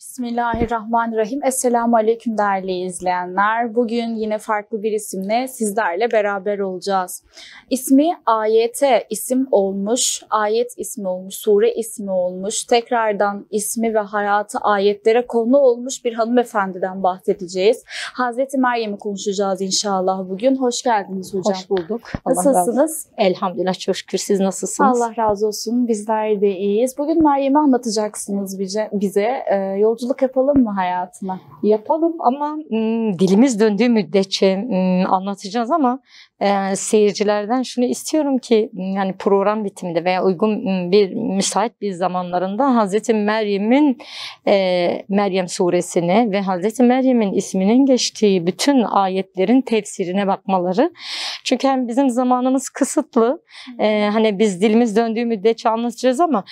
Bismillahirrahmanirrahim. Esselamu Aleyküm değerli izleyenler. Bugün yine farklı bir isimle sizlerle beraber olacağız. İsmi ayete isim olmuş, ayet ismi olmuş, sure ismi olmuş, tekrardan ismi ve hayatı ayetlere konu olmuş bir hanımefendiden bahsedeceğiz. Hazreti Meryem'i konuşacağız inşallah bugün. Hoş geldiniz hocam. Hoş bulduk. Allah nasılsınız? Razı. Elhamdülillah çok şükür. Siz nasılsınız? Allah razı olsun. Bizler de iyiyiz. Bugün Meryem'i anlatacaksınız bize. bize. Ee, Yolculuk yapalım mı hayatına? Yapalım ama hmm, dilimiz döndüğü müddetçe m, hmm, anlatacağız ama e, seyircilerden şunu istiyorum ki hmm, yani program bitiminde veya uygun bir müsait bir zamanlarında Hazreti Meryem'in e, Meryem suresini ve Hazreti Meryem'in isminin geçtiği bütün ayetlerin tefsirine bakmaları. Çünkü hem bizim zamanımız kısıtlı. E, hani biz dilimiz döndüğü müddetçe anlatacağız ama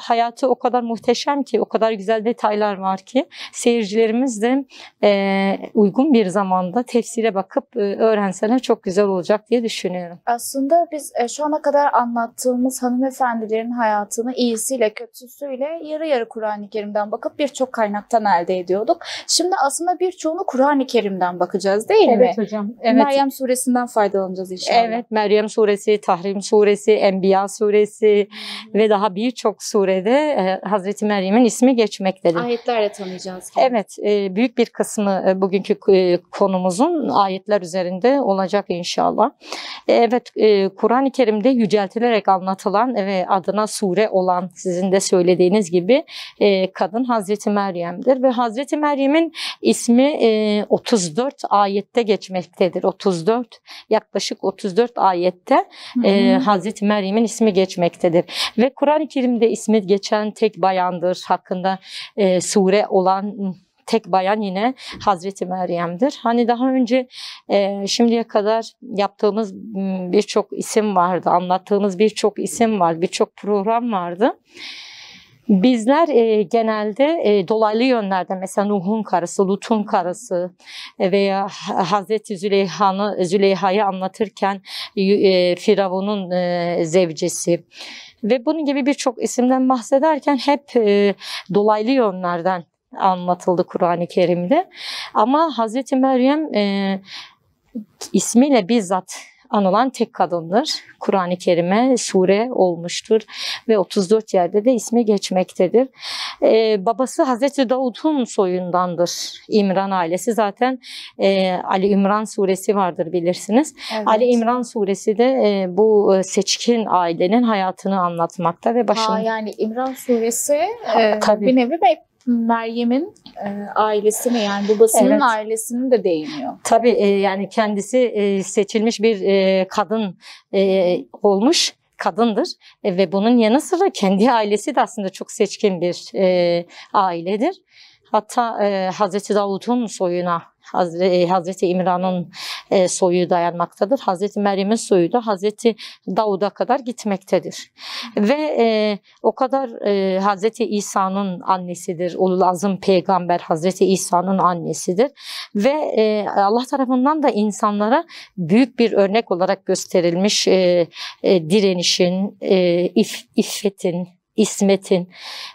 hayatı o kadar muhteşem ki o kadar güzel detaylar şeyler var ki seyircilerimiz de e, uygun bir zamanda tefsire bakıp e, öğrenseler çok güzel olacak diye düşünüyorum. Aslında biz e, şu ana kadar anlattığımız hanımefendilerin hayatını iyisiyle kötüsüyle yarı yarı Kur'an-ı Kerim'den bakıp birçok kaynaktan elde ediyorduk. Şimdi aslında birçoğunu Kur'an-ı Kerim'den bakacağız değil evet mi? Evet hocam. Evet. Meryem suresinden faydalanacağız inşallah. Evet Meryem suresi, Tahrim suresi, Enbiya suresi ve daha birçok surede e, Hazreti Meryem'in ismi geçmektedir. Ay ayetlerle tanıyacağız. Kendimizi. Evet, e, büyük bir kısmı e, bugünkü e, konumuzun ayetler üzerinde olacak inşallah. evet, Kur'an-ı Kerim'de yüceltilerek anlatılan ve adına sure olan sizin de söylediğiniz gibi kadın Hazreti Meryem'dir ve Hazreti Meryem'in ismi 34 ayette geçmektedir. 34 yaklaşık 34 ayette e, Hazreti Meryem'in ismi geçmektedir ve Kur'an-ı Kerim'de ismi geçen tek bayandır hakkında e, sure olan tek bayan yine Hazreti Meryem'dir. Hani daha önce e, şimdiye kadar yaptığımız birçok isim vardı, anlattığımız birçok isim var, birçok program vardı. Bizler e, genelde e, dolaylı yönlerde mesela Nuh'un karısı, Lut'un karısı e, veya Hazreti Züleyha'yı Züleyha anlatırken e, Firavun'un e, zevcesi ve bunun gibi birçok isimden bahsederken hep e, dolaylı yönlerden anlatıldı Kur'an-ı Kerim'de. Ama Hazreti Meryem e, ismiyle bizzat anılan tek kadındır. Kur'an-ı Kerim'e sure olmuştur ve 34 yerde de ismi geçmektedir. Ee, babası Hazreti Davud'un soyundandır İmran ailesi. Zaten e, Ali İmran suresi vardır bilirsiniz. Evet. Ali İmran suresi de e, bu e, seçkin ailenin hayatını anlatmakta ve başını... Ha, yani İmran suresi e, ha, tabii. bir nevi Meryem'in e, ailesine yani babasının evet. ailesini de değiniyor. Tabii e, yani kendisi e, seçilmiş bir e, kadın e, olmuş kadındır e, ve bunun yanı sıra kendi ailesi de aslında çok seçkin bir e, ailedir. Hatta e, Hazreti Davud'un soyuna Hazreti, e, Hazreti İmran'ın e, soyu dayanmaktadır. Hazreti Meryem'in soyu da Hazreti Davud'a kadar gitmektedir. Ve e, o kadar e, Hazreti İsa'nın annesidir. Ulul Azim peygamber Hazreti İsa'nın annesidir. Ve e, Allah tarafından da insanlara büyük bir örnek olarak gösterilmiş e, e, direnişin, e, if, iffetin, İsmet'in,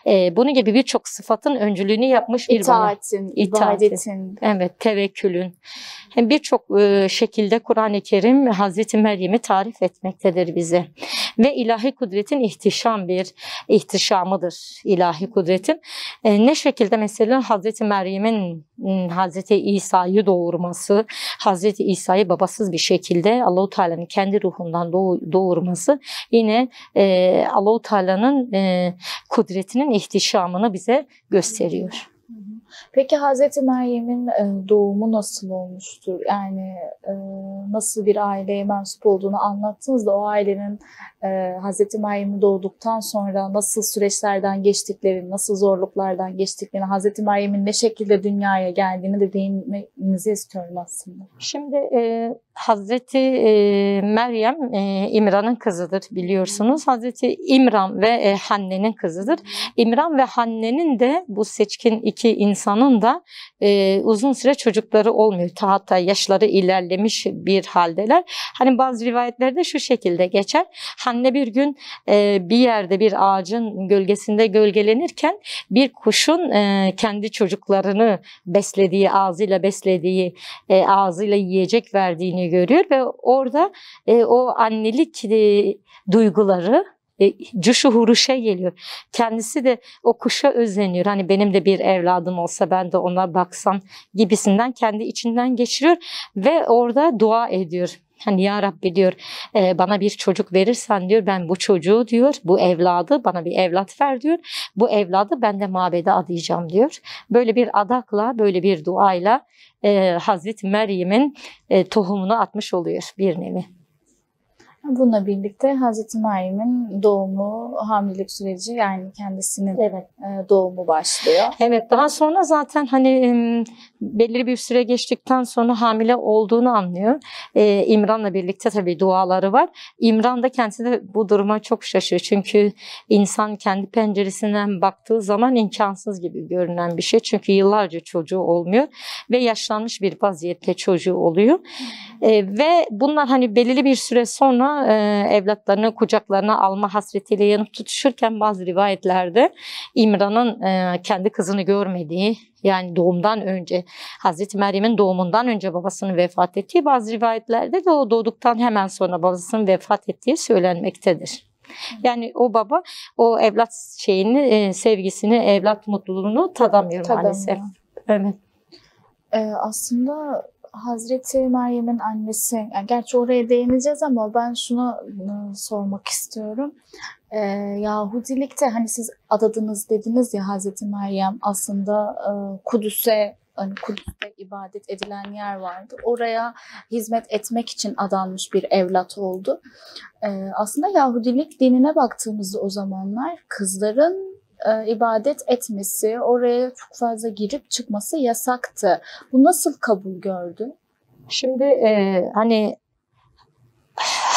e, bunun gibi birçok sıfatın öncülüğünü yapmış bir itaatin, ibadetin. Evet, tevekkülün. Hem birçok e, şekilde Kur'an-ı Kerim Hazreti Meryem'i tarif etmektedir bize. Ve ilahi kudretin ihtişam bir ihtişamıdır ilahi kudretin. E, ne şekilde mesela Hazreti Meryem'in ıı, Hazreti İsa'yı doğurması, Hazreti İsa'yı babasız bir şekilde Allahu Teala'nın kendi ruhundan doğurması yine e, Allahu Teala'nın e, e, kudretinin ihtişamını bize gösteriyor. Peki Hazreti Meryem'in e, doğumu nasıl olmuştur? Yani e, nasıl bir aileye mensup olduğunu anlattınız da o ailenin Hazreti Meryem'i doğduktan sonra nasıl süreçlerden geçtiklerini, nasıl zorluklardan geçtiklerini, Hazreti Meryem'in ne şekilde dünyaya geldiğini de değinmenizi istiyorum aslında. Şimdi Hazreti e, Meryem e, İmran'ın kızıdır biliyorsunuz. Hazreti İmran ve e, Hanne'nin kızıdır. İmran ve Hanne'nin de bu seçkin iki insanın da e, uzun süre çocukları olmuyor. Hatta yaşları ilerlemiş bir haldeler. Hani bazı rivayetlerde şu şekilde geçer. Hanne bir gün e, bir yerde bir ağacın gölgesinde gölgelenirken bir kuşun e, kendi çocuklarını beslediği, ağzıyla beslediği, e, ağzıyla yiyecek verdiğini görüyor ve orada e, o annelik e, duyguları e, cuşu huruşa geliyor. Kendisi de o kuşa özeniyor Hani benim de bir evladım olsa ben de ona baksam gibisinden kendi içinden geçiriyor ve orada dua ediyor. Hani ya Rabbi diyor e, bana bir çocuk verirsen diyor ben bu çocuğu diyor bu evladı bana bir evlat ver diyor. Bu evladı ben de mabede adayacağım diyor. Böyle bir adakla böyle bir duayla e, Hazreti Meryem'in e, tohumunu atmış oluyor bir nevi. Bununla birlikte Hazreti Meryem'in doğumu, hamilelik süreci yani kendisinin evet. doğumu başlıyor. Evet daha sonra zaten hani belirli bir süre geçtikten sonra hamile olduğunu anlıyor. Ee, İmran'la birlikte tabii duaları var. İmran da kendisi de bu duruma çok şaşırıyor. Çünkü insan kendi penceresinden baktığı zaman imkansız gibi görünen bir şey. Çünkü yıllarca çocuğu olmuyor ve yaşlanmış bir vaziyette çocuğu oluyor. Ee, ve bunlar hani belirli bir süre sonra e, evlatlarını kucaklarına alma hasretiyle yanıp tutuşurken bazı rivayetlerde İmran'ın e, kendi kızını görmediği yani doğumdan önce Hazreti Meryem'in doğumundan önce babasının vefat ettiği bazı rivayetlerde de o doğduktan hemen sonra babasının vefat ettiği söylenmektedir. Yani o baba o evlat şeyini, e, sevgisini, evlat mutluluğunu tadamıyor, tadamıyor. maalesef. Evet. Ee, aslında Hazreti Meryem'in annesi, yani gerçi oraya değineceğiz ama ben şunu sormak istiyorum. E, Yahudilikte hani siz adadınız dediniz ya Hazreti Meryem aslında e, Kudüs'e hani Kudüs'te ibadet edilen yer vardı. Oraya hizmet etmek için adanmış bir evlat oldu. Ee, aslında Yahudilik dinine baktığımızda o zamanlar kızların e, ibadet etmesi, oraya çok fazla girip çıkması yasaktı. Bu nasıl kabul gördü? Şimdi e, hani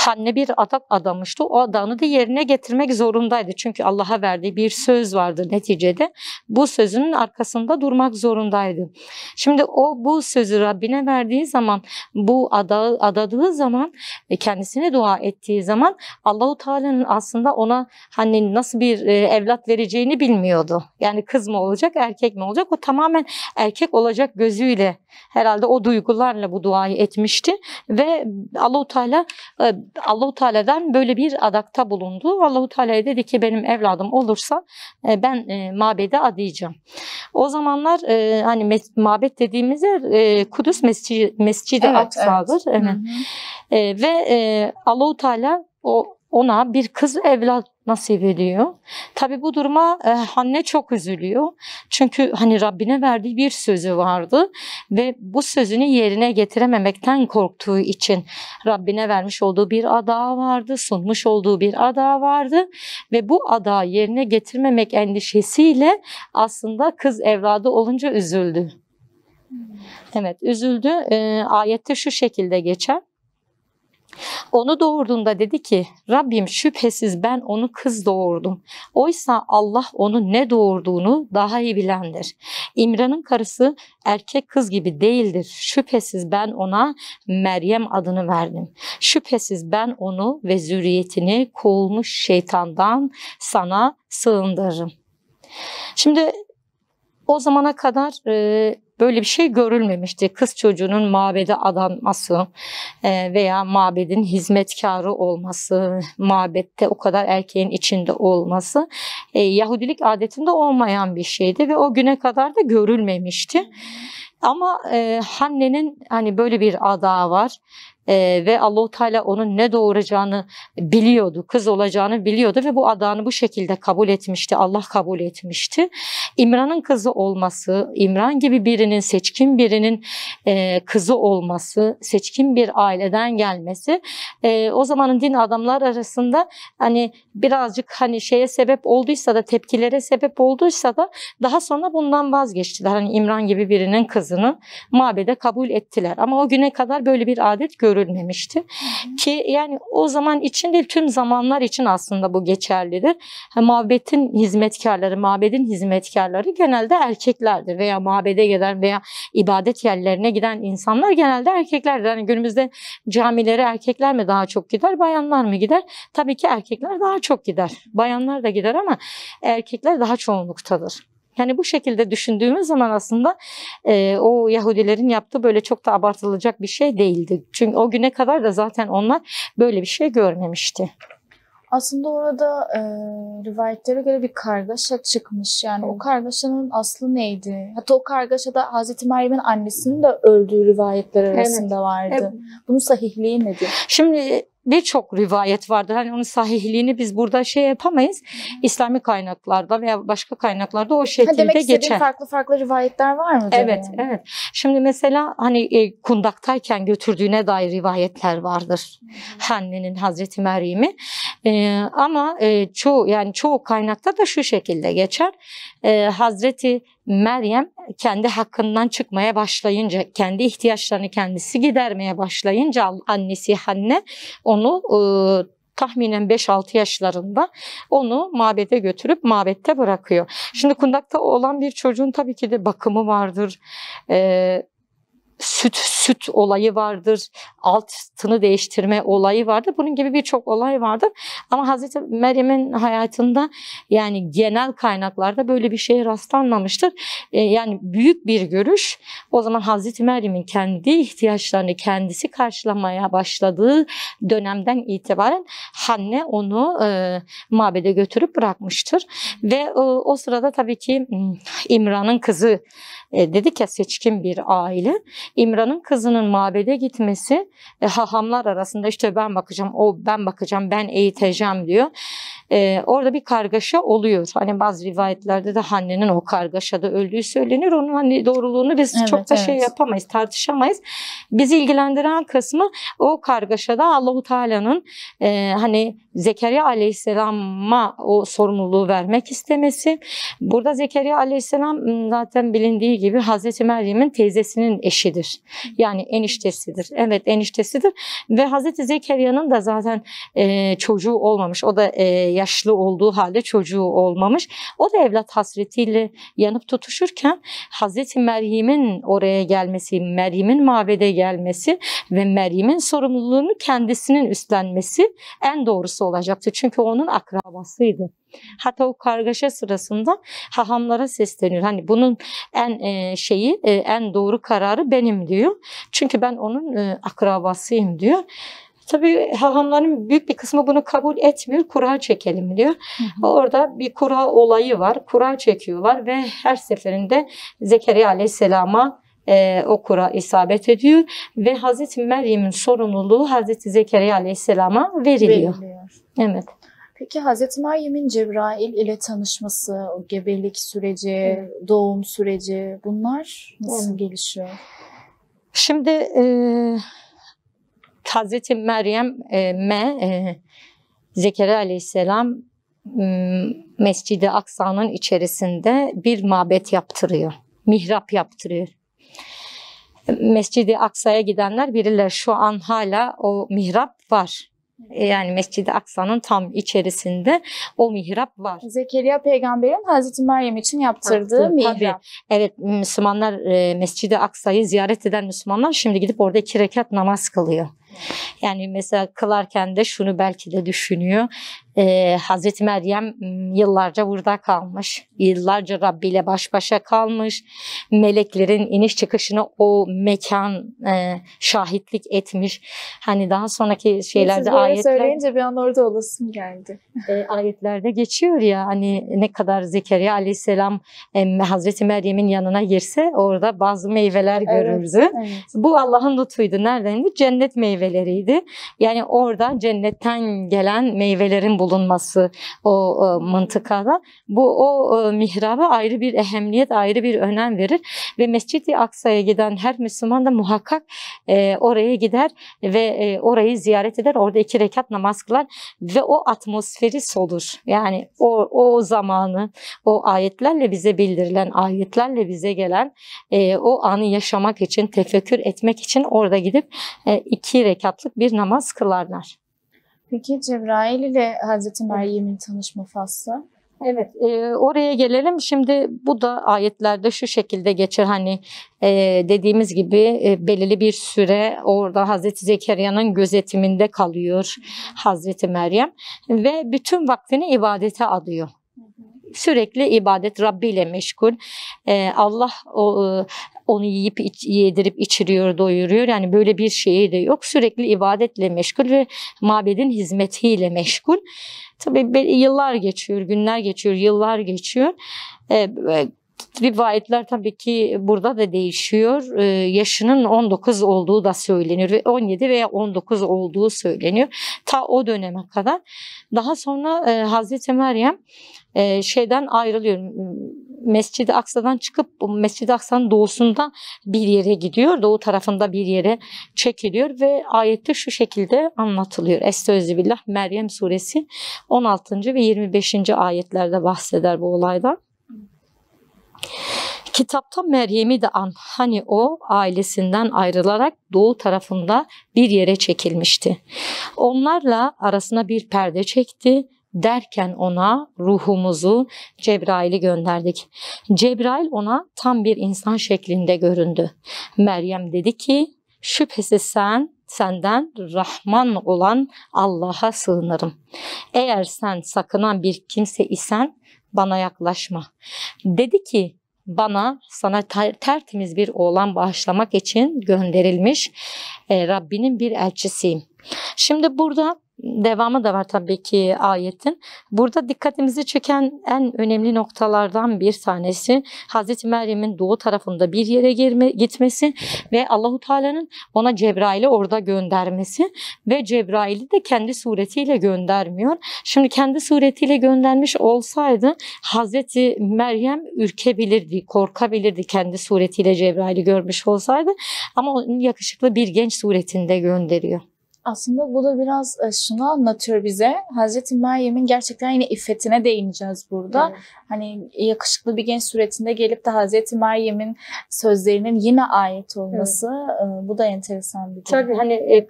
Hanne bir adak adamıştı. O adağını da yerine getirmek zorundaydı. Çünkü Allah'a verdiği bir söz vardı neticede. Bu sözünün arkasında durmak zorundaydı. Şimdi o bu sözü Rabbine verdiği zaman, bu adağı adadığı zaman, e, kendisine dua ettiği zaman Allahu Teala'nın aslında ona hani nasıl bir e, evlat vereceğini bilmiyordu. Yani kız mı olacak, erkek mi olacak? O tamamen erkek olacak gözüyle herhalde o duygularla bu duayı etmişti ve Allahu Teala e, Allahu Teala'dan böyle bir adakta bulundu. Allahu Teala dedi ki benim evladım olursa e, ben e, mabede adayacağım. O zamanlar e, hani mes- mabet dediğimiz yer e, Kudüs Mescidi, Mescidi evet, Aksa'dır. Evet. Hı hı. ve e, Allahu Teala o ona bir kız evlat nasip ediyor. Tabi bu duruma e, anne çok üzülüyor. Çünkü hani Rabbine verdiği bir sözü vardı ve bu sözünü yerine getirememekten korktuğu için Rabbine vermiş olduğu bir ada vardı, sunmuş olduğu bir ada vardı ve bu ada yerine getirmemek endişesiyle aslında kız evladı olunca üzüldü. Hmm. Evet üzüldü. E, ayette şu şekilde geçer. Onu doğurduğunda dedi ki Rabbim şüphesiz ben onu kız doğurdum. Oysa Allah onu ne doğurduğunu daha iyi bilendir. İmran'ın karısı erkek kız gibi değildir. Şüphesiz ben ona Meryem adını verdim. Şüphesiz ben onu ve zürriyetini kovulmuş şeytandan sana sığındırırım. Şimdi o zamana kadar böyle bir şey görülmemişti. Kız çocuğunun mabede adanması e, veya mabedin hizmetkarı olması, mabette o kadar erkeğin içinde olması e, Yahudilik adetinde olmayan bir şeydi ve o güne kadar da görülmemişti. Ama e, Hanne'nin hani böyle bir ada var e, ve Allahu Teala onun ne doğuracağını biliyordu. Kız olacağını biliyordu ve bu adanı bu şekilde kabul etmişti. Allah kabul etmişti. İmran'ın kızı olması, İmran gibi birinin seçkin birinin e, kızı olması, seçkin bir aileden gelmesi e, o zamanın din adamlar arasında hani birazcık hani şeye sebep olduysa da tepkilere sebep olduysa da daha sonra bundan vazgeçtiler. Hani İmran gibi birinin kızını mabede kabul ettiler. Ama o güne kadar böyle bir adet görülmüştü görülmemişti. Ki yani o zaman için değil tüm zamanlar için aslında bu geçerlidir. Mabetin hizmetkarları, mabedin hizmetkarları genelde erkeklerdir veya mabede gelen veya ibadet yerlerine giden insanlar genelde erkeklerdir. Yani günümüzde camilere erkekler mi daha çok gider, bayanlar mı gider? Tabii ki erkekler daha çok gider. Bayanlar da gider ama erkekler daha çoğunluktadır. Yani bu şekilde düşündüğümüz zaman aslında e, o Yahudilerin yaptığı böyle çok da abartılacak bir şey değildi. Çünkü o güne kadar da zaten onlar böyle bir şey görmemişti. Aslında orada e, rivayetlere göre bir kargaşa çıkmış. Yani o kargaşanın aslı neydi? Hatta o kargaşada Hazreti Meryem'in annesinin de öldüğü rivayetler arasında evet. vardı. Evet. Bunun sahihliği nedir? Şimdi birçok rivayet vardır. Hani onun sahihliğini biz burada şey yapamayız. İslami kaynaklarda veya başka kaynaklarda o şekilde geçer. demek geçer. farklı farklı rivayetler var mı? Evet, yani? evet. Şimdi mesela hani e, kundaktayken götürdüğüne dair rivayetler vardır. Hı. Hanne'nin Hazreti Meryem'i. E, ama e, çoğu yani çoğu kaynakta da şu şekilde geçer. E, Hazreti Meryem kendi hakkından çıkmaya başlayınca, kendi ihtiyaçlarını kendisi gidermeye başlayınca annesi Hanne onu e, tahminen 5-6 yaşlarında onu mabede götürüp mabette bırakıyor. Şimdi kundakta olan bir çocuğun tabii ki de bakımı vardır. E, süt süt olayı vardır, altını değiştirme olayı vardır. Bunun gibi birçok olay vardır. Ama Hazreti Meryem'in hayatında yani genel kaynaklarda böyle bir şeye rastlanmamıştır. E, yani büyük bir görüş o zaman Hazreti Meryem'in kendi ihtiyaçlarını kendisi karşılamaya başladığı dönemden itibaren Hanne onu e, mabede götürüp bırakmıştır. Ve e, o sırada tabii ki hmm, İmran'ın kızı e, dedik ki seçkin bir aile. İmran'ın kızının mabede gitmesi e, hahamlar arasında işte ben bakacağım, o ben bakacağım, ben eğiteceğim diyor e, orada bir kargaşa oluyor. Hani bazı rivayetlerde de Hanne'nin o kargaşada öldüğü söylenir. Onun hani doğruluğunu biz evet, çok da şey evet. şey yapamayız, tartışamayız. Bizi ilgilendiren kısmı o kargaşada Allahu Teala'nın e, hani Zekeriya Aleyhisselam'a o sorumluluğu vermek istemesi. Burada Zekeriya Aleyhisselam ıı, zaten bilindiği gibi Hazreti Meryem'in teyzesinin eşidir. Yani eniştesidir. Evet eniştesidir ve Hazreti Zekeriya'nın da zaten e, çocuğu olmamış. O da e, yaşlı olduğu halde çocuğu olmamış. O da evlat hasretiyle yanıp tutuşurken Hazreti Meryem'in oraya gelmesi, Meryem'in mabede gelmesi ve Meryem'in sorumluluğunu kendisinin üstlenmesi en doğrusu olacaktı. Çünkü onun akrabasıydı. Hatta o kargaşa sırasında hahamlara sesleniyor. Hani bunun en e, şeyi, e, en doğru kararı benim diyor. Çünkü ben onun e, akrabasıyım diyor. Tabii hahamların büyük bir kısmı bunu kabul etmiyor. Kura çekelim diyor. Hı hı. Orada bir kura olayı var. Kura çekiyorlar ve her seferinde Zekeriya Aleyhisselam'a e, o kura isabet ediyor ve Hazreti Meryem'in sorumluluğu Hazreti Zekeriya Aleyhisselam'a veriliyor. veriliyor. Evet. Peki Hazreti Meryem'in Cebrail ile tanışması, o gebelik süreci, evet. doğum süreci bunlar nasıl evet. gelişiyor? Şimdi e, Hazreti Meryem e, me e, Zekeriya Aleyhisselam Mescid-i Aksa'nın içerisinde bir mabet yaptırıyor. Mihrap yaptırıyor. Mescid-i Aksa'ya gidenler bilirler şu an hala o mihrap var. E, yani Mescid-i Aksa'nın tam içerisinde o mihrap var. Zekeriya peygamberin Hazreti Meryem için yaptırdığı Tabii, mihrap. Tabii. Evet Müslümanlar e, Mescid-i Aksa'yı ziyaret eden Müslümanlar şimdi gidip orada iki rekat namaz kılıyor. Yani mesela kılarken de şunu belki de düşünüyor. Ee, Hazreti Meryem hmm, yıllarca burada kalmış. Yıllarca Rabbi ile baş başa kalmış. Meleklerin iniş çıkışına o mekan e, şahitlik etmiş. Hani daha sonraki şeylerde Siz ayetler... söyleyince bir an orada olasım geldi. e, ayetlerde geçiyor ya hani ne kadar Zekeriya aleyhisselam e, Hazreti Meryem'in yanına girse orada bazı meyveler görürdü. Evet, evet. Bu Allah'ın lütfuydu. Neredendi? Cennet meyveleriydi. Yani orada cennetten gelen meyvelerin bulunması o e, mıntıkada bu o e, mihraba ayrı bir ehemmiyet, ayrı bir önem verir ve Mescid-i Aksa'ya giden her Müslüman da muhakkak e, oraya gider ve e, orayı ziyaret eder. Orada iki rekat namaz kılar ve o atmosferi solur. Yani o, o zamanı, o ayetlerle bize bildirilen, ayetlerle bize gelen e, o anı yaşamak için, tefekkür etmek için orada gidip e, iki rekatlık bir namaz kılarlar. Peki Cebrail ile Hazreti Meryem'in tanışma faslı? Evet e, oraya gelelim. Şimdi bu da ayetlerde şu şekilde geçer. Hani e, dediğimiz gibi e, belirli bir süre orada Hazreti Zekeriya'nın gözetiminde kalıyor Hazreti Meryem ve bütün vaktini ibadete adıyor sürekli ibadet Rabbi ile meşgul. Ee, Allah o, e, onu yiyip iç, yedirip içiriyor, doyuruyor. Yani böyle bir şeyi de yok. Sürekli ibadetle meşgul ve mabedin hizmetiyle meşgul. Tabii yıllar geçiyor, günler geçiyor, yıllar geçiyor. Ee, e, rivayetler tabii ki burada da değişiyor. Ee, yaşının 19 olduğu da söyleniyor ve 17 veya 19 olduğu söyleniyor. Ta o döneme kadar. Daha sonra e, Hazreti Meryem e, şeyden ayrılıyor Mescid-i Aksa'dan çıkıp Mescid-i Aksa'nın doğusundan bir yere gidiyor. Doğu tarafında bir yere çekiliyor ve ayette şu şekilde anlatılıyor. Estağfirullah Meryem suresi 16. ve 25. ayetlerde bahseder bu olaydan. Kitapta Meryem'i de an, hani o ailesinden ayrılarak doğu tarafında bir yere çekilmişti. Onlarla arasına bir perde çekti derken ona ruhumuzu Cebrail'i gönderdik. Cebrail ona tam bir insan şeklinde göründü. Meryem dedi ki şüphesiz sen senden Rahman olan Allah'a sığınırım. Eğer sen sakınan bir kimse isen bana yaklaşma. Dedi ki bana sana tertemiz bir oğlan bağışlamak için gönderilmiş e, Rabbinin bir elçisiyim. Şimdi burada devamı da var tabii ki ayetin. Burada dikkatimizi çeken en önemli noktalardan bir tanesi Hazreti Meryem'in doğu tarafında bir yere girme, gitmesi ve Allahu Teala'nın ona Cebrail'i orada göndermesi ve Cebrail'i de kendi suretiyle göndermiyor. Şimdi kendi suretiyle göndermiş olsaydı Hazreti Meryem ürkebilirdi, korkabilirdi kendi suretiyle Cebrail'i görmüş olsaydı ama onun yakışıklı bir genç suretinde gönderiyor. Aslında bu da biraz e, şunu anlatıyor bize. Hazreti Meryem'in gerçekten yine iffetine değineceğiz burada. Evet. Hani yakışıklı bir genç suretinde gelip de Hazreti Meryem'in sözlerinin yine ait olması evet. bu da enteresan bir durum. Tabii hani e,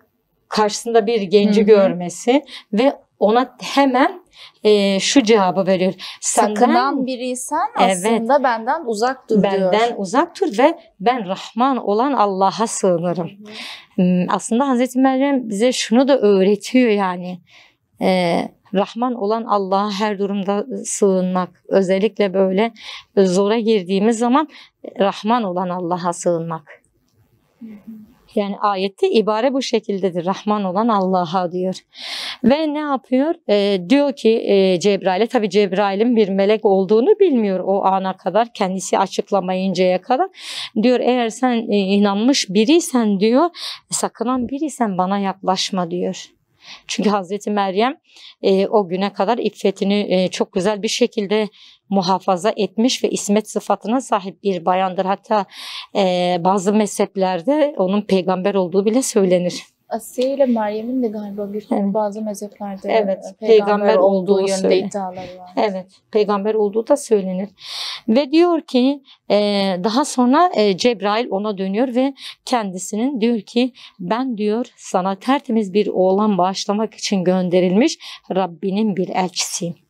karşısında bir genci Hı-hı. görmesi ve ona hemen e, şu cevabı veriyor. Senden, Sakınan biriysen aslında evet, benden uzak dur benden diyor. Benden uzak dur ve ben Rahman olan Allah'a sığınırım. Hı hı. Hmm, aslında Hazreti Meryem bize şunu da öğretiyor yani. E, Rahman olan Allah'a her durumda sığınmak. Özellikle böyle zora girdiğimiz zaman Rahman olan Allah'a sığınmak. Hı hı. Yani ayette ibare bu şekildedir. Rahman olan Allah'a diyor. Ve ne yapıyor? E, diyor ki e, Cebrail'e tabi Cebrail'in bir melek olduğunu bilmiyor o ana kadar. Kendisi açıklamayıncaya kadar. Diyor eğer sen e, inanmış biriysen diyor sakınan biriysen bana yaklaşma diyor. Çünkü Hazreti Meryem e, o güne kadar iffetini e, çok güzel bir şekilde muhafaza etmiş ve ismet sıfatına sahip bir bayandır. Hatta e, bazı mezheplerde onun peygamber olduğu bile söylenir. Asiye ile Meryem'in de galiba bir evet. bazı mezheplerde evet, ee, peygamber, peygamber olduğu, olduğu yönde söylenir. iddiaları var. Evet, peygamber olduğu da söylenir. Ve diyor ki e, daha sonra e, Cebrail ona dönüyor ve kendisinin diyor ki ben diyor sana tertemiz bir oğlan bağışlamak için gönderilmiş Rabbinin bir elçisiyim.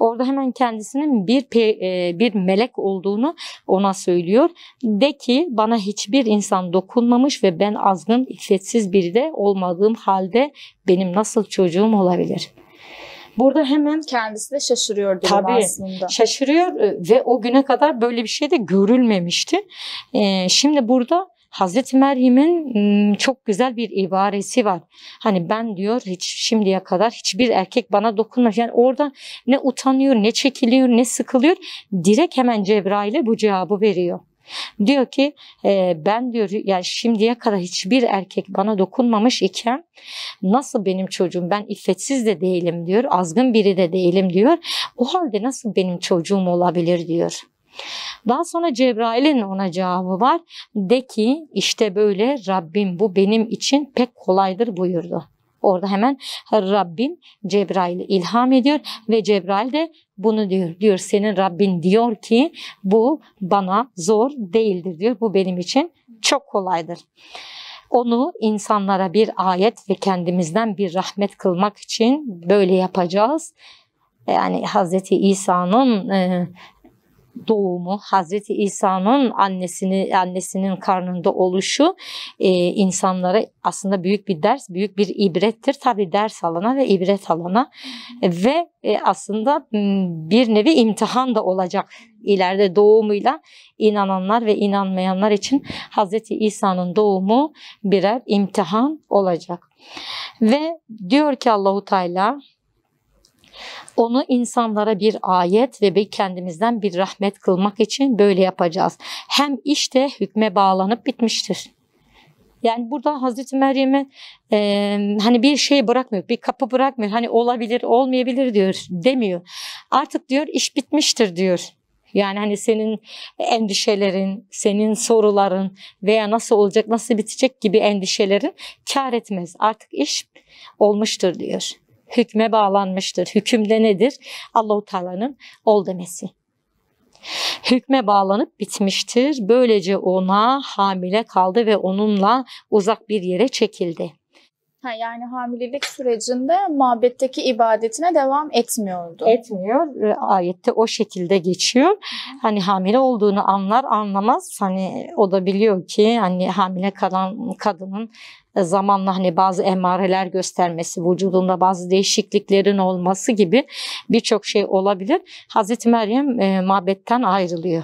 Orada hemen kendisinin bir e, bir melek olduğunu ona söylüyor. De ki bana hiçbir insan dokunmamış ve ben azgın, iffetsiz biri de olmadığım halde benim nasıl çocuğum olabilir?'' Burada hemen kendisi de şaşırıyor diyor Tabii, aslında. şaşırıyor e, ve o güne kadar böyle bir şey de görülmemişti. Ee, şimdi burada Hazreti Meryem'in ıı, çok güzel bir ibaresi var. Hani ben diyor hiç şimdiye kadar hiçbir erkek bana dokunmamış. Yani orada ne utanıyor, ne çekiliyor, ne sıkılıyor. Direkt hemen Cebrail'e bu cevabı veriyor. Diyor ki ee, ben diyor yani şimdiye kadar hiçbir erkek bana dokunmamış iken nasıl benim çocuğum ben iffetsiz de değilim diyor azgın biri de değilim diyor o halde nasıl benim çocuğum olabilir diyor. Daha sonra Cebrail'in ona cevabı var. De ki işte böyle Rabbim bu benim için pek kolaydır buyurdu. Orada hemen Rabbim Cebrail'i ilham ediyor ve Cebrail de bunu diyor. Diyor senin Rabbin diyor ki bu bana zor değildir diyor. Bu benim için çok kolaydır. Onu insanlara bir ayet ve kendimizden bir rahmet kılmak için böyle yapacağız. Yani Hz. İsa'nın e, doğumu, Hazreti İsa'nın annesini annesinin karnında oluşu e, insanlara aslında büyük bir ders, büyük bir ibrettir. Tabi ders alana ve ibret alana ve e, aslında bir nevi imtihan da olacak ileride doğumuyla inananlar ve inanmayanlar için Hazreti İsa'nın doğumu birer imtihan olacak. Ve diyor ki Allahu Teala onu insanlara bir ayet ve kendimizden bir rahmet kılmak için böyle yapacağız. Hem işte hükme bağlanıp bitmiştir. Yani burada Hazreti Meryem'e e, hani bir şey bırakmıyor, bir kapı bırakmıyor. Hani olabilir, olmayabilir diyor, demiyor. Artık diyor iş bitmiştir diyor. Yani hani senin endişelerin, senin soruların veya nasıl olacak, nasıl bitecek gibi endişelerin kar etmez. Artık iş olmuştur diyor hükme bağlanmıştır. Hükümde nedir? Allahu Teala'nın ol demesi. Hükme bağlanıp bitmiştir. Böylece ona hamile kaldı ve onunla uzak bir yere çekildi. Ha, yani hamilelik sürecinde mabetteki ibadetine devam etmiyordu. Etmiyor. Ee, ayette o şekilde geçiyor. Hani hamile olduğunu anlar anlamaz. Hani o da biliyor ki hani hamile kalan kadının e, zamanla hani bazı emareler göstermesi, vücudunda bazı değişikliklerin olması gibi birçok şey olabilir. Hazreti Meryem e, mabetten ayrılıyor.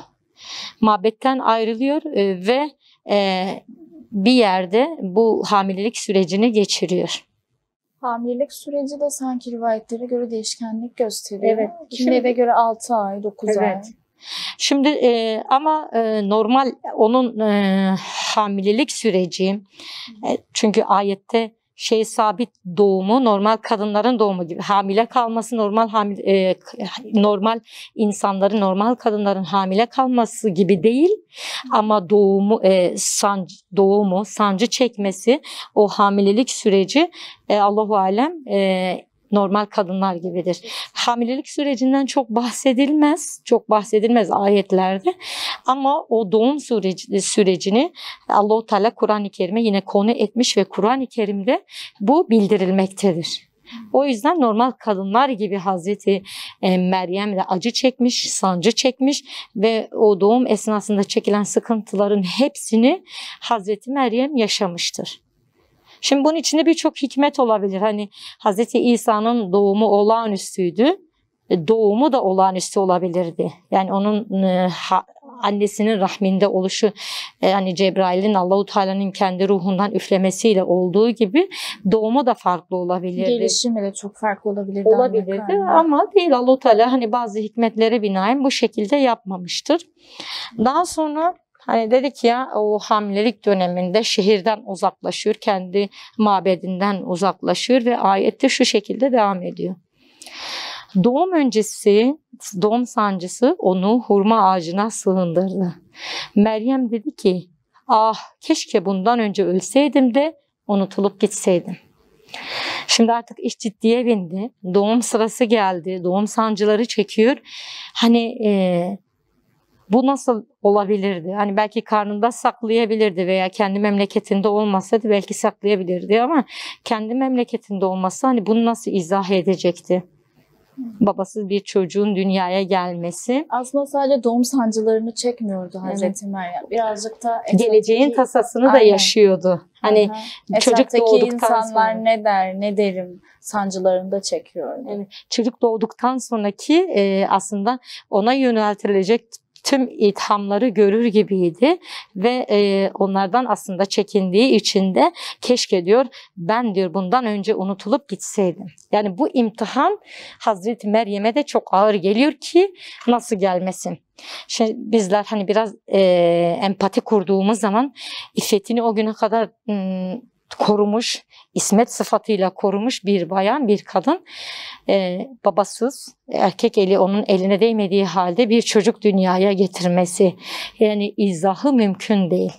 Mabetten ayrılıyor e, ve e, bir yerde bu hamilelik sürecini geçiriyor. Hamilelik süreci de sanki rivayetlere göre değişkenlik gösteriyor. Evet. Kimine Şimdi, göre 6 ay, 9 evet. ay. Şimdi e, ama e, normal onun e, hamilelik süreci e, çünkü ayette şey sabit doğumu normal kadınların doğumu gibi hamile kalması normal hamile, e, normal insanların normal kadınların hamile kalması gibi değil ama doğumu e, sancı doğumu sancı çekmesi o hamilelik süreci e, Allahu alem e, normal kadınlar gibidir. Hamilelik sürecinden çok bahsedilmez. Çok bahsedilmez ayetlerde. Ama o doğum süreci, sürecini Allahu Teala Kur'an-ı Kerim'e yine konu etmiş ve Kur'an-ı Kerim'de bu bildirilmektedir. O yüzden normal kadınlar gibi Hazreti e, Meryem de acı çekmiş, sancı çekmiş ve o doğum esnasında çekilen sıkıntıların hepsini Hazreti Meryem yaşamıştır. Şimdi bunun içinde birçok hikmet olabilir. Hani Hz. İsa'nın doğumu olağanüstüydü. E, doğumu da olağanüstü olabilirdi. Yani onun e, ha, annesinin rahminde oluşu yani e, Cebrail'in Allahu Teala'nın kendi ruhundan üflemesiyle olduğu gibi doğumu da farklı olabilirdi. Gelişimi de çok farklı olabilirdi. Olabilirdi ama değil Allahu Teala hani bazı hikmetlere binaen bu şekilde yapmamıştır. Daha sonra Hani dedik ya o hamilelik döneminde şehirden uzaklaşıyor, kendi mabedinden uzaklaşıyor ve ayette şu şekilde devam ediyor. Doğum öncesi doğum sancısı onu hurma ağacına sığındırdı. Meryem dedi ki ah keşke bundan önce ölseydim de unutulup gitseydim. Şimdi artık iş ciddiye bindi. Doğum sırası geldi. Doğum sancıları çekiyor. Hani e, bu nasıl olabilirdi? Hani belki karnında saklayabilirdi veya kendi memleketinde olmasaydı belki saklayabilirdi ama kendi memleketinde olmasa hani bunu nasıl izah edecekti? babasız bir çocuğun dünyaya gelmesi. Aslında sadece doğum sancılarını çekmiyordu Hazreti evet. Meryem. Birazcık da etraftaki... geleceğin tasasını Aynen. da yaşıyordu. Hani Aha. çocuk doğduktan insanlar sonra ne der, ne derim sancılarını da çekiyordu. Evet. Çocuk doğduktan sonraki e, aslında ona yöneltilecek tüm ithamları görür gibiydi ve e, onlardan aslında çekindiği içinde keşke diyor ben diyor bundan önce unutulup gitseydim. Yani bu imtihan Hazreti Meryem'e de çok ağır geliyor ki nasıl gelmesin. Şimdi şey, bizler hani biraz e, empati kurduğumuz zaman iffetini o güne kadar korumuş, ismet sıfatıyla korumuş bir bayan, bir kadın e, babasız, erkek eli onun eline değmediği halde bir çocuk dünyaya getirmesi. Yani izahı mümkün değil.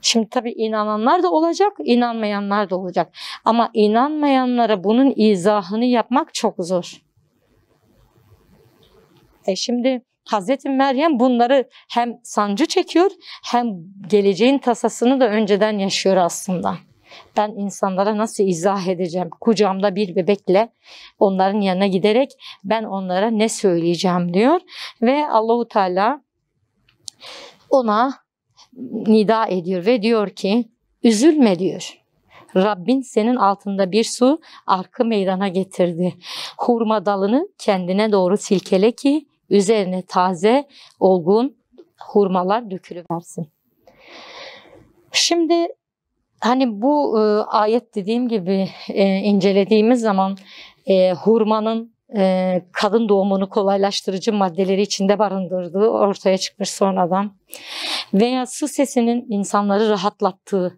Şimdi tabii inananlar da olacak, inanmayanlar da olacak. Ama inanmayanlara bunun izahını yapmak çok zor. E şimdi Hazreti Meryem bunları hem sancı çekiyor hem geleceğin tasasını da önceden yaşıyor aslında. Ben insanlara nasıl izah edeceğim? Kucağımda bir bebekle onların yanına giderek ben onlara ne söyleyeceğim diyor ve Allahu Teala ona nida ediyor ve diyor ki üzülme diyor. Rabbin senin altında bir su arkı meydana getirdi. Hurma dalını kendine doğru silkele ki Üzerine taze, olgun hurmalar dökülüversin. Şimdi hani bu e, ayet dediğim gibi e, incelediğimiz zaman e, hurmanın e, kadın doğumunu kolaylaştırıcı maddeleri içinde barındırdığı ortaya çıkmış sonradan veya su sesinin insanları rahatlattığı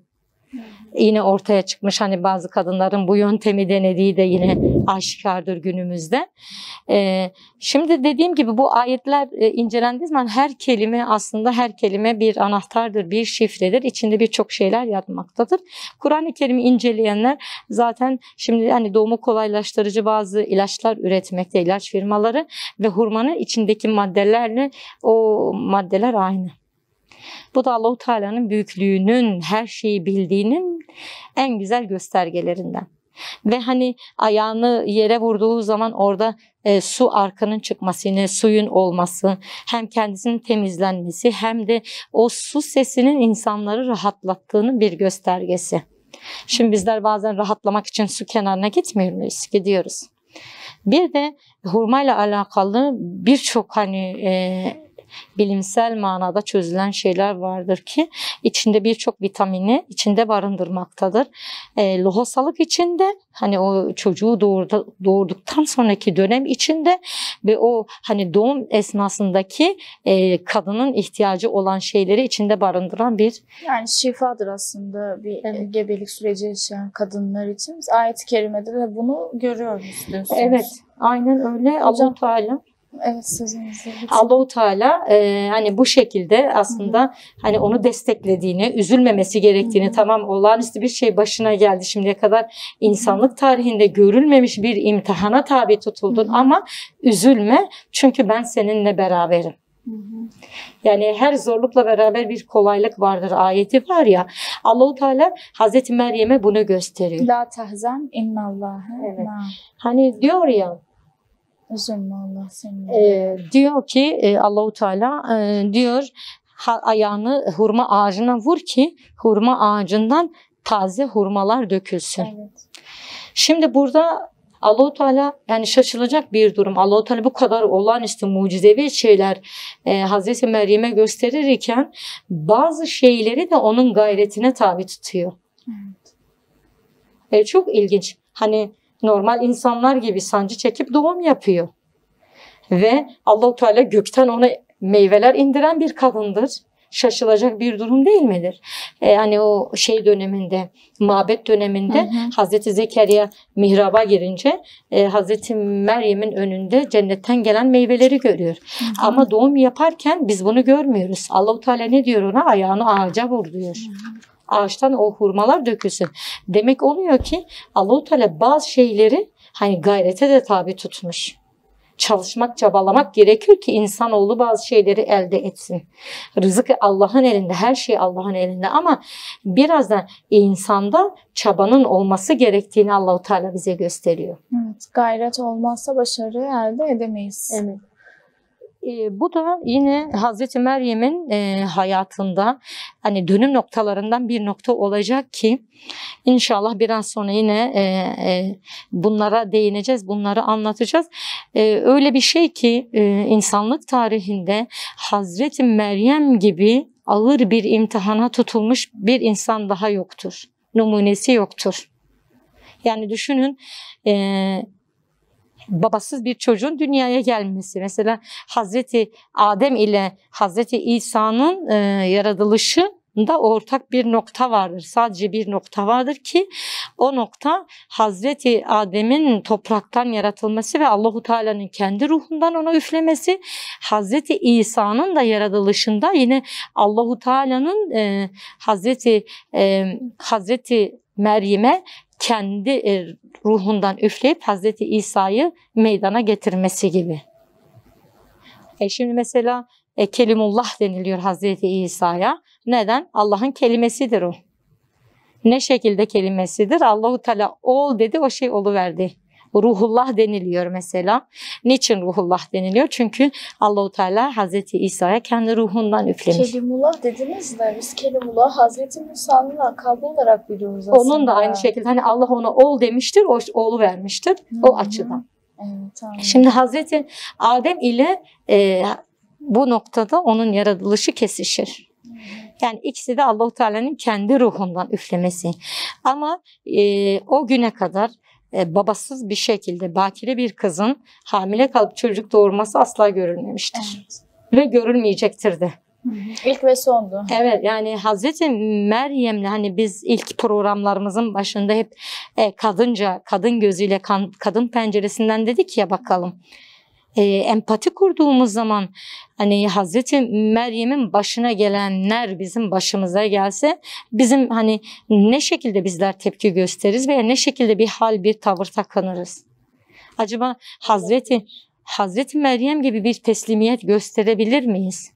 yine ortaya çıkmış. Hani bazı kadınların bu yöntemi denediği de yine aşikardır günümüzde. Ee, şimdi dediğim gibi bu ayetler e, incelendiği zaman her kelime aslında her kelime bir anahtardır, bir şifredir. İçinde birçok şeyler yatmaktadır. Kur'an-ı Kerim'i inceleyenler zaten şimdi hani doğumu kolaylaştırıcı bazı ilaçlar üretmekte ilaç firmaları ve hurmanın içindeki maddelerle o maddeler aynı. Bu da Allahu Teala'nın büyüklüğünün, her şeyi bildiğinin en güzel göstergelerinden. Ve hani ayağını yere vurduğu zaman orada e, su arkanın çıkması, yine suyun olması, hem kendisinin temizlenmesi hem de o su sesinin insanları rahatlattığını bir göstergesi. Şimdi bizler bazen rahatlamak için su kenarına gitmiyor muyuz? Gidiyoruz. Bir de hurmayla alakalı birçok hani e, bilimsel manada çözülen şeyler vardır ki içinde birçok vitamini içinde barındırmaktadır. E, lohusalık içinde hani o çocuğu doğurdu, doğurduktan sonraki dönem içinde ve o hani doğum esnasındaki e, kadının ihtiyacı olan şeyleri içinde barındıran bir yani şifadır aslında bir evet. gebelik süreci yaşayan kadınlar için. ayet-i kerimede de bunu görüyoruz. Diyorsunuz. Evet, aynen öyle. Hocam, Allah Teala Evet sözünüzü. Allahu Teala e, hani bu şekilde aslında Hı-hı. hani onu desteklediğini, üzülmemesi gerektiğini Hı-hı. tamam olağanüstü bir şey başına geldi şimdiye kadar insanlık Hı-hı. tarihinde görülmemiş bir imtihana tabi tutuldun Hı-hı. ama üzülme çünkü ben seninle beraberim. Yani her zorlukla beraber bir kolaylık vardır ayeti var ya. Allahu Teala Hazreti Meryem'e bunu gösteriyor. La tahzan innallâhe. Evet. Hani diyor ya Üzülme Allah seni. E, diyor ki e, Allahu Teala e, diyor ha, ayağını hurma ağacına vur ki hurma ağacından taze hurmalar dökülsün. Evet. Şimdi burada Allahu Teala yani şaşılacak bir durum. Allahu Teala bu kadar olağanüstü mucizevi şeyler e, Hazreti Meryem'e gösterirken bazı şeyleri de onun gayretine tabi tutuyor. Evet. E, çok ilginç. Hani normal insanlar gibi sancı çekip doğum yapıyor. Ve Allahu Teala gökten ona meyveler indiren bir kadındır. Şaşılacak bir durum değil midir? Yani e, o şey döneminde, mabet döneminde hı hı. Hazreti Zekeriya mihraba girince e, Hazreti Meryem'in önünde cennetten gelen meyveleri görüyor. Hı hı. Ama doğum yaparken biz bunu görmüyoruz. Allahu Teala ne diyor ona? Ayağını ağaca vur diyor. Hı hı ağaçtan o hurmalar dökülsün. Demek oluyor ki Allahu Teala bazı şeyleri hani gayrete de tabi tutmuş. Çalışmak, çabalamak gerekiyor ki insanoğlu bazı şeyleri elde etsin. Rızık Allah'ın elinde, her şey Allah'ın elinde ama birazdan insanda çabanın olması gerektiğini Allahu Teala bize gösteriyor. Evet, gayret olmazsa başarı elde edemeyiz. Evet. E, bu da yine Hazreti Meryem'in e, hayatında hani dönüm noktalarından bir nokta olacak ki inşallah biraz sonra yine e, e, bunlara değineceğiz, bunları anlatacağız. E, öyle bir şey ki e, insanlık tarihinde Hazreti Meryem gibi ağır bir imtihana tutulmuş bir insan daha yoktur. Numunesi yoktur. Yani düşünün e, babasız bir çocuğun dünyaya gelmesi. Mesela Hazreti Adem ile Hazreti İsa'nın e, yaratılışı da ortak bir nokta vardır. Sadece bir nokta vardır ki o nokta Hazreti Adem'in topraktan yaratılması ve Allahu Teala'nın kendi ruhundan ona üflemesi, Hazreti İsa'nın da yaratılışında yine Allahu Teala'nın e, Hazreti e, Hazreti Meryem'e kendi e, ruhundan üfleyip Hazreti İsa'yı meydana getirmesi gibi. E şimdi mesela e, Kelimullah deniliyor Hazreti İsa'ya. Neden? Allah'ın kelimesidir o. Ne şekilde kelimesidir? Allahu Teala ol dedi o şey oluverdi ruhullah deniliyor mesela. Niçin ruhullah deniliyor? Çünkü Allahu Teala Hazreti İsa'ya kendi ruhundan üflemiş. Kelimullah dediniz de biz Kelimullah Hazreti Musa'nın akabı olarak biliyoruz aslında. Onun da aynı şekilde hani Allah ona ol demiştir, o oğlu vermiştir Hı-hı. o açıdan. Evet, tamam. Şimdi Hazreti Adem ile e, bu noktada onun yaratılışı kesişir. Yani ikisi de Allahu Teala'nın kendi ruhundan üflemesi. Ama e, o güne kadar e, babasız bir şekilde bakire bir kızın hamile kalıp çocuk doğurması asla görülmemiştir. Evet. Ve görülmeyecektir de. İlk ve sondu. Evet yani Hazreti Meryem'le hani biz ilk programlarımızın başında hep e, kadınca, kadın gözüyle, kan, kadın penceresinden dedik ya bakalım. Hı e, empati kurduğumuz zaman hani Hazreti Meryem'in başına gelenler bizim başımıza gelse bizim hani ne şekilde bizler tepki gösteririz veya ne şekilde bir hal bir tavır takınırız? Acaba Hazreti Hazreti Meryem gibi bir teslimiyet gösterebilir miyiz?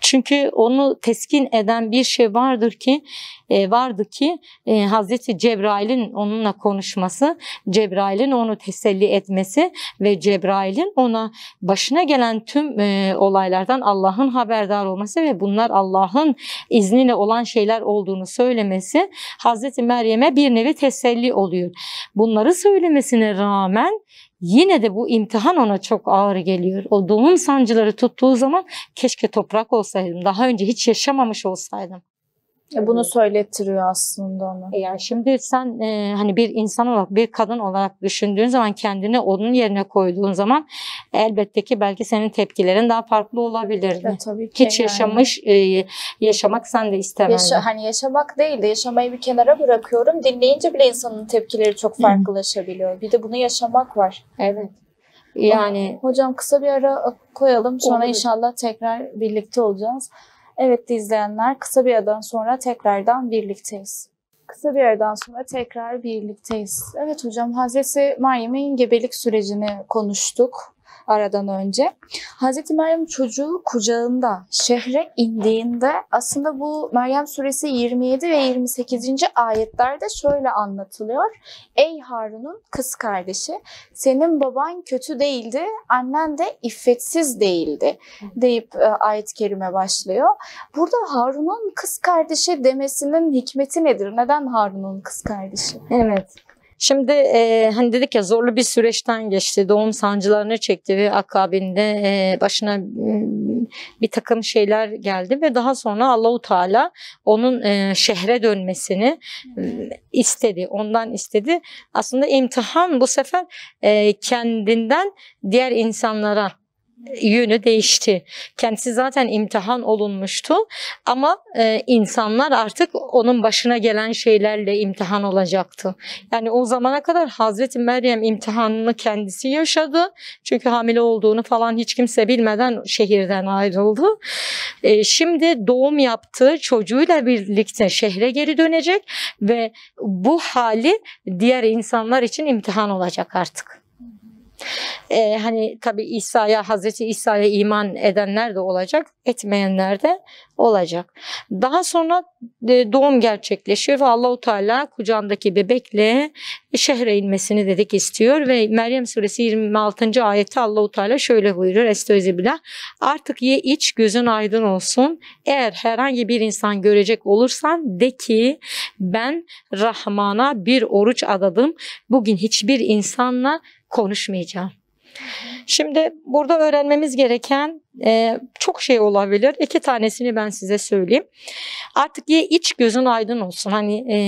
Çünkü onu teskin eden bir şey vardır ki e, vardı ki e, Hazreti Cebrail'in onunla konuşması, Cebrail'in onu teselli etmesi ve Cebrail'in ona başına gelen tüm e, olaylardan Allah'ın haberdar olması ve bunlar Allah'ın izniyle olan şeyler olduğunu söylemesi Hazreti Meryem'e bir nevi teselli oluyor. Bunları söylemesine rağmen yine de bu imtihan ona çok ağır geliyor. O doğum sancıları tuttuğu zaman keşke toprak olsaydım, daha önce hiç yaşamamış olsaydım bunu söylettiriyor aslında ona. E, yani şimdi sen e, hani bir insan olarak, bir kadın olarak düşündüğün zaman kendini onun yerine koyduğun zaman elbette ki belki senin tepkilerin daha farklı olabilir. E, tabii ki Hiç yani. yaşamış e, yaşamak sen de istemerdin. Yaşa, hani yaşamak değil de yaşamayı bir kenara bırakıyorum. Dinleyince bile insanın tepkileri çok farklılaşabiliyor. Bir de bunu yaşamak var. Evet. Yani hocam kısa bir ara koyalım sonra Olur. inşallah tekrar birlikte olacağız. Evet izleyenler kısa bir aradan sonra tekrardan birlikteyiz. Kısa bir aradan sonra tekrar birlikteyiz. Evet hocam Hazreti Meryem'in gebelik sürecini konuştuk aradan önce. Hazreti Meryem çocuğu kucağında şehre indiğinde aslında bu Meryem suresi 27 ve 28. ayetlerde şöyle anlatılıyor. Ey Harun'un kız kardeşi senin baban kötü değildi, annen de iffetsiz değildi deyip e, ayet-i kerime başlıyor. Burada Harun'un kız kardeşi demesinin hikmeti nedir? Neden Harun'un kız kardeşi? Evet. Şimdi e, hani dedik ya zorlu bir süreçten geçti. Doğum sancılarını çekti ve akabinde e, başına bir takım şeyler geldi ve daha sonra Allahu Teala onun e, şehre dönmesini istedi. Ondan istedi. Aslında imtihan bu sefer e, kendinden diğer insanlara yönü değişti. Kendisi zaten imtihan olunmuştu ama e, insanlar artık onun başına gelen şeylerle imtihan olacaktı. Yani o zamana kadar Hazreti Meryem imtihanını kendisi yaşadı. Çünkü hamile olduğunu falan hiç kimse bilmeden şehirden ayrıldı. E, şimdi doğum yaptığı çocuğuyla birlikte şehre geri dönecek ve bu hali diğer insanlar için imtihan olacak artık. Ee, hani tabii İsa'ya, Hazreti İsa'ya iman edenler de olacak, etmeyenler de olacak. Daha sonra doğum gerçekleşiyor ve Allahu Teala kucağındaki bebekle şehre inmesini dedik istiyor ve Meryem suresi 26. ayeti Allahu Teala şöyle buyurur Estağfirullah. Artık ye iç gözün aydın olsun. Eğer herhangi bir insan görecek olursan de ki ben Rahman'a bir oruç adadım. Bugün hiçbir insanla konuşmayacağım. Şimdi burada öğrenmemiz gereken e, çok şey olabilir. İki tanesini ben size söyleyeyim. Artık ye iç gözün aydın olsun. Hani e,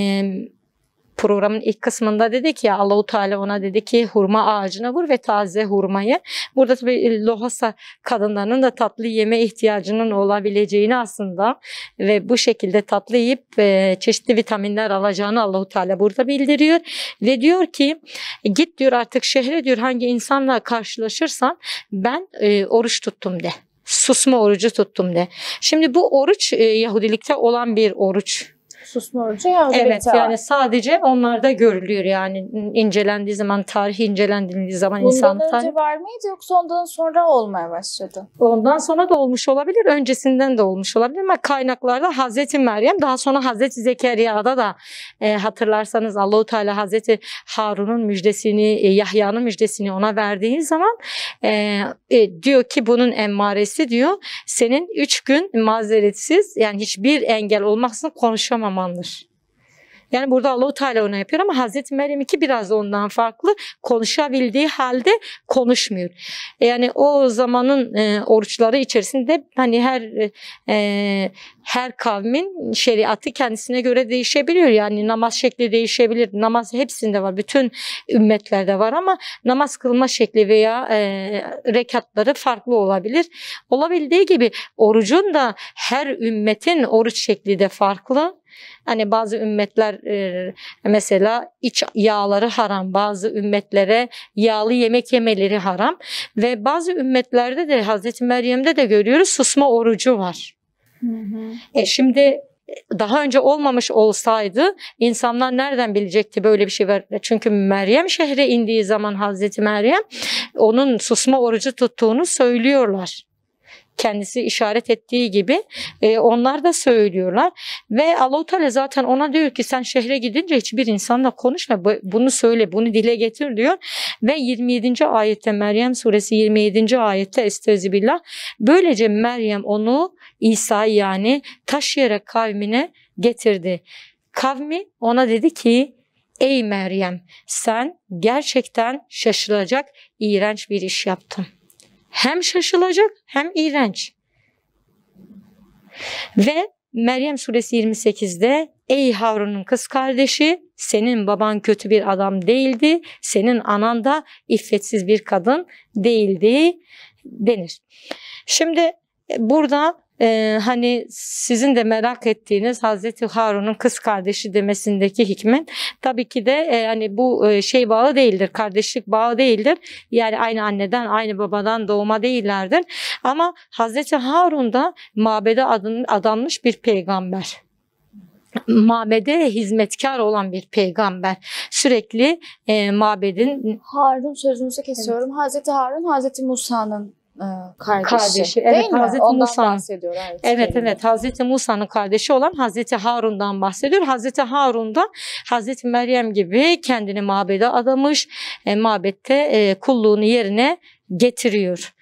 programın ilk kısmında dedik ya Allahu Teala ona dedi ki hurma ağacına vur ve taze hurmayı. Burada tabii lohasa kadınlarının da tatlı yeme ihtiyacının olabileceğini aslında ve bu şekilde tatlı yiyip e, çeşitli vitaminler alacağını Allahu Teala burada bildiriyor ve diyor ki git diyor artık şehre diyor hangi insanla karşılaşırsan ben e, oruç tuttum de susma orucu tuttum de. Şimdi bu oruç e, Yahudilikte olan bir oruç susma orucu ya Evet yani var. sadece onlarda görülüyor yani incelendiği zaman tarih incelendiği zaman Bundan insan önce tarih... var mıydı yoksa ondan sonra olmaya başladı? Ondan sonra da olmuş olabilir. Öncesinden de olmuş olabilir ama kaynaklarda Hazreti Meryem daha sonra Hazreti Zekeriya'da da e, hatırlarsanız Allahu Teala Hazreti Harun'un müjdesini e, Yahya'nın müjdesini ona verdiği zaman e, e, diyor ki bunun emmaresi diyor senin üç gün mazeretsiz yani hiçbir engel olmaksızın konuşamam zamandır. Yani burada allah Teala onu yapıyor ama Hazreti Meryem iki biraz ondan farklı. Konuşabildiği halde konuşmuyor. Yani o zamanın e, oruçları içerisinde hani her e, e, her kavmin şeriatı kendisine göre değişebiliyor. Yani namaz şekli değişebilir. Namaz hepsinde var. Bütün ümmetlerde var ama namaz kılma şekli veya e, rekatları farklı olabilir. Olabildiği gibi orucun da her ümmetin oruç şekli de farklı Hani bazı ümmetler e, mesela iç yağları haram, bazı ümmetlere yağlı yemek yemeleri haram ve bazı ümmetlerde de Hazreti Meryem'de de görüyoruz susma orucu var. Hı hı. E şimdi e, daha önce olmamış olsaydı insanlar nereden bilecekti böyle bir şey var? E, çünkü Meryem şehre indiği zaman Hazreti Meryem onun susma orucu tuttuğunu söylüyorlar kendisi işaret ettiği gibi e, onlar da söylüyorlar ve Allahu Teala zaten ona diyor ki sen şehre gidince hiçbir insanla konuşma bunu söyle bunu dile getir diyor ve 27. ayette Meryem suresi 27. ayette Estağfirullah böylece Meryem onu İsa yani taşıyarak kavmine getirdi. Kavmi ona dedi ki ey Meryem sen gerçekten şaşılacak iğrenç bir iş yaptın hem şaşılacak hem iğrenç. Ve Meryem suresi 28'de ey Harun'un kız kardeşi senin baban kötü bir adam değildi, senin anan da iffetsiz bir kadın değildi denir. Şimdi e, burada e, hani sizin de merak ettiğiniz Hazreti Harun'un kız kardeşi demesindeki hikmet tabii ki de e, hani bu e, şey bağı değildir. Kardeşlik bağı değildir. Yani aynı anneden aynı babadan doğma değillerdir. Ama Hazreti Harun da mabede adın, adanmış bir peygamber mabede hizmetkar olan bir peygamber. Sürekli e, mabedin... Harun sözünüzü kesiyorum. Evet. Hazreti Harun, Hazreti Musa'nın ee, kardeşi, kardeşi evet, değil mi? Hazreti Ondan bahsediyor. Evet, evet, evet Hazreti Musa'nın kardeşi olan Hazreti Harun'dan bahsediyor. Hazreti Harun da Hazreti Meryem gibi kendini mabede adamış, e, mabette e, kulluğunu yerine getiriyor.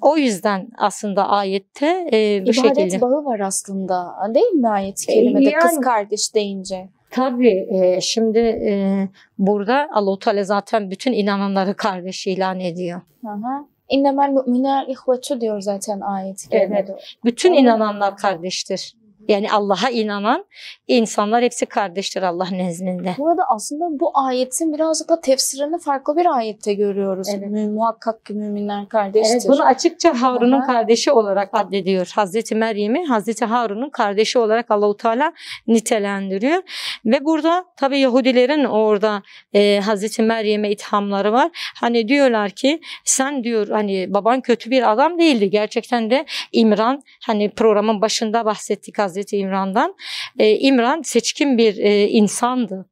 O yüzden aslında ayette e, bu İbadet şekilde. İbadet bağı var aslında değil mi ayet e, kelimede yani, kız kardeş deyince? Tabii e, şimdi e, burada Allah-u Teala zaten bütün inananları kardeş ilan ediyor. Aha. İnnemel müminler ihvetu diyor zaten ayet. Evet. Bütün inananlar kardeştir. Yani Allah'a inanan insanlar hepsi kardeştir Allah nezdinde. Burada aslında bu ayetin birazcık da tefsirini farklı bir ayette görüyoruz. Evet. Mü, muhakkak ki müminler kardeştir. Evet, bunu açıkça Harun'un kardeşi olarak addediyor. Hazreti Meryem'i Hazreti Harun'un kardeşi olarak Allahu Teala nitelendiriyor. Ve burada tabi Yahudilerin orada e, Hazreti Meryem'e ithamları var. Hani diyorlar ki sen diyor hani baban kötü bir adam değildi. Gerçekten de İmran hani programın başında bahsettik Hazreti Hazreti İmran'dan. E, İmran seçkin bir e, insandı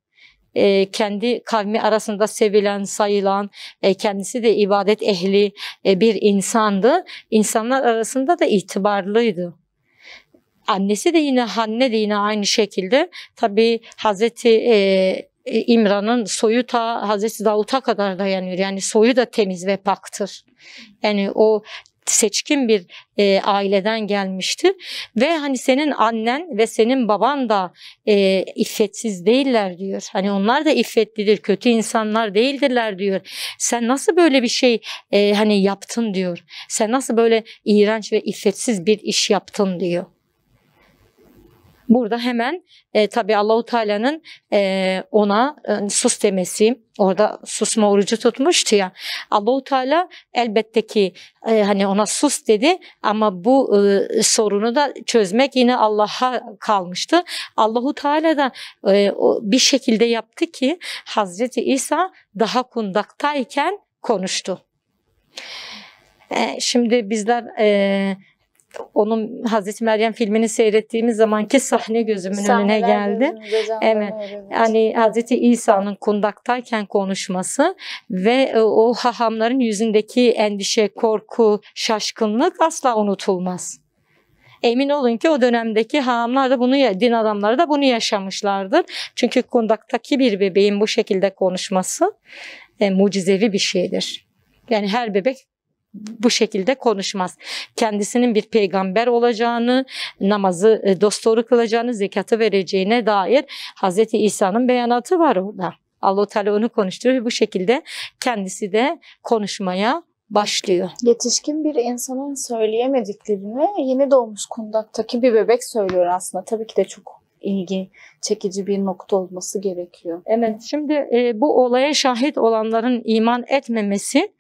e, kendi kavmi arasında sevilen, sayılan, e, kendisi de ibadet ehli e, bir insandı. İnsanlar arasında da itibarlıydı. Annesi de yine Hanne de yine aynı şekilde. tabi Hazreti e, İmran'ın soyu ta Hazreti Davut'a kadar dayanıyor. Yani soyu da temiz ve paktır. Yani o seçkin bir e, aileden gelmişti ve hani senin annen ve senin baban da e, iffetsiz değiller diyor. Hani onlar da iffetlidir, kötü insanlar değildirler diyor. Sen nasıl böyle bir şey e, hani yaptın diyor. Sen nasıl böyle iğrenç ve iffetsiz bir iş yaptın diyor. Burada hemen e, tabi Allahu Teala'nın e, ona e, sus demesi, orada susma orucu tutmuştu ya. Allahu Teala elbette ki e, hani ona sus dedi ama bu e, sorunu da çözmek yine Allah'a kalmıştı. Allahu Teala da e, o, bir şekilde yaptı ki Hazreti İsa daha kundaktayken konuştu. E, şimdi bizler e, onun Hazreti Meryem filmini seyrettiğimiz zamanki sahne gözümün Sahneler önüne geldi. Gözümün evet. Yani Hazreti İsa'nın kundaktayken konuşması ve e, o hahamların yüzündeki endişe, korku, şaşkınlık asla unutulmaz. Emin olun ki o dönemdeki hahamlar da bunu, din adamları da bunu yaşamışlardır. Çünkü kundaktaki bir bebeğin bu şekilde konuşması e, mucizevi bir şeydir. Yani her bebek bu şekilde konuşmaz. Kendisinin bir peygamber olacağını, namazı e, dosdoğru kılacağını, zekatı vereceğine dair Hz. İsa'nın beyanatı var orada. Allah-u Teala onu konuşturuyor. Bu şekilde kendisi de konuşmaya başlıyor. Yetişkin bir insanın söyleyemediklerini yeni doğmuş kundaktaki bir bebek söylüyor aslında. Tabii ki de çok ilgi çekici bir nokta olması gerekiyor. Evet. Şimdi e, bu olaya şahit olanların iman etmemesi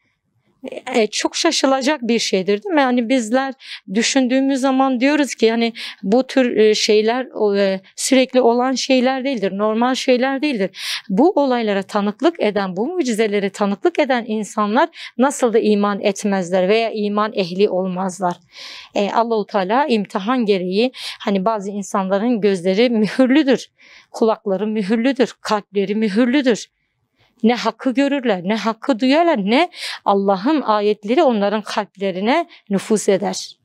e, çok şaşılacak bir şeydir değil mi? Yani bizler düşündüğümüz zaman diyoruz ki yani bu tür e, şeyler e, sürekli olan şeyler değildir, normal şeyler değildir. Bu olaylara tanıklık eden, bu mucizelere tanıklık eden insanlar nasıl da iman etmezler veya iman ehli olmazlar. E, Allahu Teala imtihan gereği hani bazı insanların gözleri mühürlüdür, kulakları mühürlüdür, kalpleri mühürlüdür ne hakkı görürler, ne hakkı duyarlar, ne Allah'ın ayetleri onların kalplerine nüfuz eder.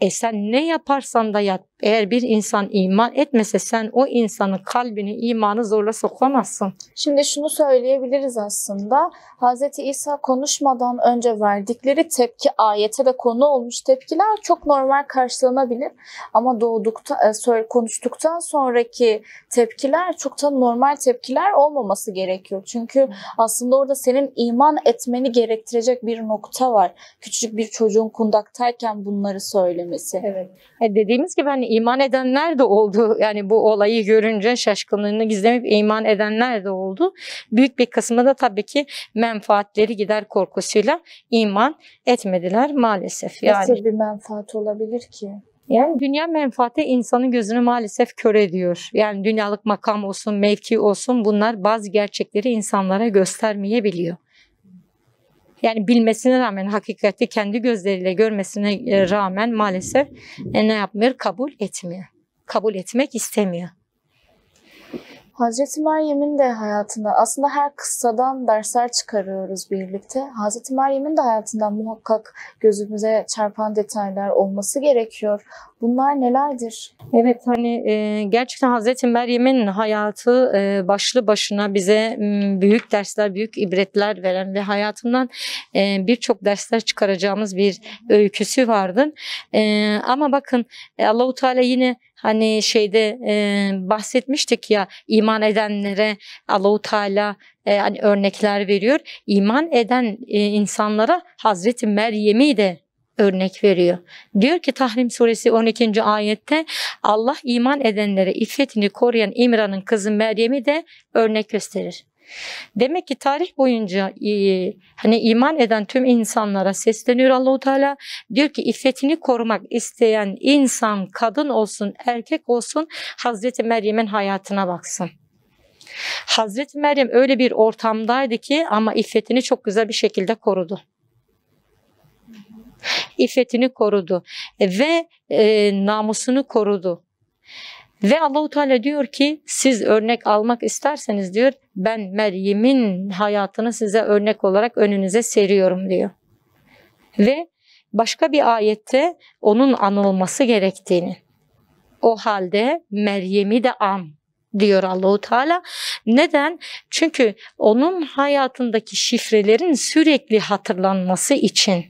E sen ne yaparsan da yap, eğer bir insan iman etmese sen o insanın kalbini imanı zorla sokamazsın. Şimdi şunu söyleyebiliriz aslında. Hz. İsa konuşmadan önce verdikleri tepki ayete de konu olmuş tepkiler çok normal karşılanabilir. Ama doğdukta e, konuştuktan sonraki tepkiler çok da normal tepkiler olmaması gerekiyor. Çünkü aslında orada senin iman etmeni gerektirecek bir nokta var. Küçük bir çocuğun kundaktayken bunları söylemesi. Evet. E dediğimiz gibi hani iman edenler de oldu. Yani bu olayı görünce şaşkınlığını gizlemeyip iman edenler de oldu. Büyük bir kısmı da tabii ki menfaatleri gider korkusuyla iman etmediler maalesef. Yani. Nasıl bir menfaat olabilir ki? Yani dünya menfaati insanın gözünü maalesef kör ediyor. Yani dünyalık makam olsun, mevki olsun bunlar bazı gerçekleri insanlara göstermeyebiliyor yani bilmesine rağmen hakikati kendi gözleriyle görmesine e, rağmen maalesef e, ne yapmıyor? Kabul etmiyor. Kabul etmek istemiyor. Hazreti Meryem'in de hayatında aslında her kıssadan dersler çıkarıyoruz birlikte. Hazreti Meryem'in de hayatından muhakkak gözümüze çarpan detaylar olması gerekiyor. Bunlar nelerdir? Evet hani e, gerçekten Hazreti Meryem'in hayatı e, başlı başına bize m, büyük dersler, büyük ibretler veren ve hayatından e, birçok dersler çıkaracağımız bir öyküsü vardı. E, ama bakın e, Allahu Teala yine hani şeyde e, bahsetmiştik ya iman edenlere Allahu Teala e, hani örnekler veriyor. İman eden e, insanlara Hazreti Meryem'i de örnek veriyor. Diyor ki Tahrim suresi 12. ayette Allah iman edenlere iffetini koruyan İmran'ın kızı Meryem'i de örnek gösterir. Demek ki tarih boyunca e, hani iman eden tüm insanlara sesleniyor Allahu Teala. Diyor ki iffetini korumak isteyen insan kadın olsun, erkek olsun Hazreti Meryem'in hayatına baksın. Hazreti Meryem öyle bir ortamdaydı ki ama iffetini çok güzel bir şekilde korudu iffetini korudu ve e, namusunu korudu. Ve Allahu Teala diyor ki siz örnek almak isterseniz diyor ben Meryem'in hayatını size örnek olarak önünüze seriyorum diyor. Ve başka bir ayette onun anılması gerektiğini. O halde Meryem'i de an diyor Allahu Teala. Neden? Çünkü onun hayatındaki şifrelerin sürekli hatırlanması için.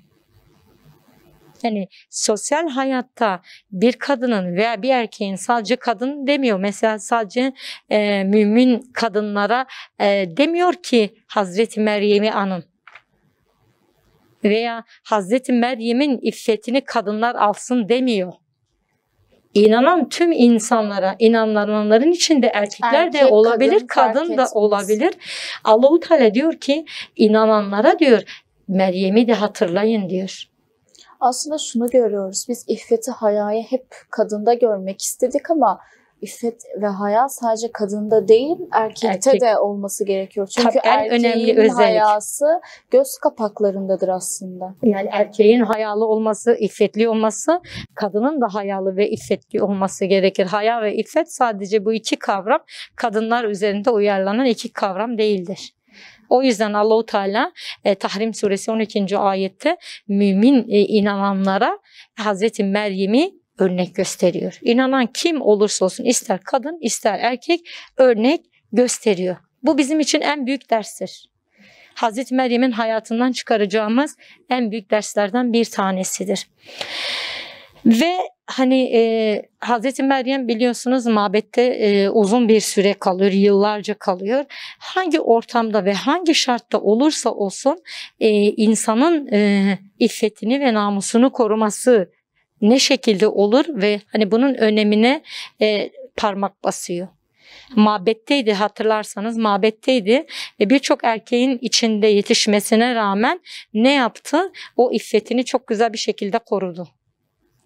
Yani sosyal hayatta bir kadının veya bir erkeğin sadece kadın demiyor. Mesela sadece e, mümin kadınlara e, demiyor ki Hazreti Meryem'i anın veya Hazreti Meryem'in iffetini kadınlar alsın demiyor. İnanan tüm insanlara, inananların içinde erkekler Erkek, de olabilir, kadın, kadın da olabilir. Allahu Teala diyor ki inananlara diyor Meryem'i de hatırlayın diyor aslında şunu görüyoruz. Biz iffeti, hayayı hep kadında görmek istedik ama iffet ve haya sadece kadında değil erkekte Erkek. de olması gerekiyor. Çünkü en erkeğin önemli özellik. hayası göz kapaklarındadır aslında. Yani erkeğin hayalı olması, iffetli olması, kadının da hayalı ve iffetli olması gerekir. Haya ve iffet sadece bu iki kavram kadınlar üzerinde uyarlanan iki kavram değildir. O yüzden Allahu Teala e, Tahrim suresi 12. ayette mümin e, inananlara Hazreti Meryem'i örnek gösteriyor. İnanan kim olursa olsun ister kadın ister erkek örnek gösteriyor. Bu bizim için en büyük derstir. Hazreti Meryem'in hayatından çıkaracağımız en büyük derslerden bir tanesidir. Ve hani e, Hazreti Meryem biliyorsunuz mabette e, uzun bir süre kalıyor, yıllarca kalıyor. Hangi ortamda ve hangi şartta olursa olsun e, insanın e, iffetini ve namusunu koruması ne şekilde olur ve hani bunun önemine e, parmak basıyor mabetteydi hatırlarsanız mabetteydi ve birçok erkeğin içinde yetişmesine rağmen ne yaptı? O iffetini çok güzel bir şekilde korudu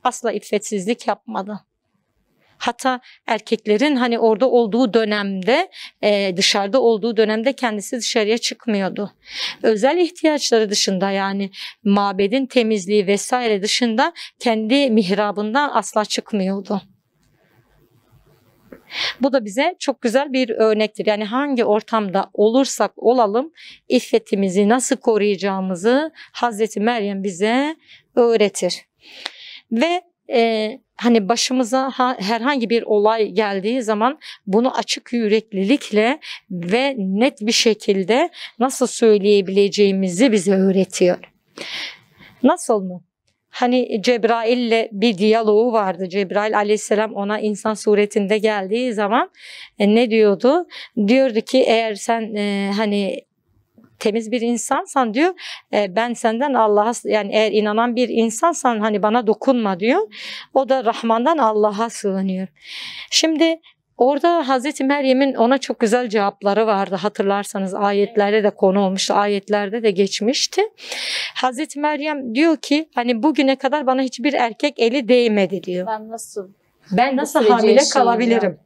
asla iffetsizlik yapmadı. Hatta erkeklerin hani orada olduğu dönemde e, dışarıda olduğu dönemde kendisi dışarıya çıkmıyordu. Özel ihtiyaçları dışında yani mabedin temizliği vesaire dışında kendi mihrabından asla çıkmıyordu. Bu da bize çok güzel bir örnektir. Yani hangi ortamda olursak olalım iffetimizi nasıl koruyacağımızı Hazreti Meryem bize öğretir ve e, hani başımıza ha, herhangi bir olay geldiği zaman bunu açık yüreklilikle ve net bir şekilde nasıl söyleyebileceğimizi bize öğretiyor. Nasıl mı? Hani Cebrail'le bir diyaloğu vardı. Cebrail aleyhisselam ona insan suretinde geldiği zaman e, ne diyordu? Diyordu ki eğer sen e, hani temiz bir insansan diyor e, ben senden Allah'a yani eğer inanan bir insansan hani bana dokunma diyor. O da Rahman'dan Allah'a sığınıyor. Şimdi Orada Hazreti Meryem'in ona çok güzel cevapları vardı hatırlarsanız ayetlerde de konu olmuştu ayetlerde de geçmişti. Hazreti Meryem diyor ki hani bugüne kadar bana hiçbir erkek eli değmedi diyor. Ben nasıl ben nasıl hamile kalabilirim?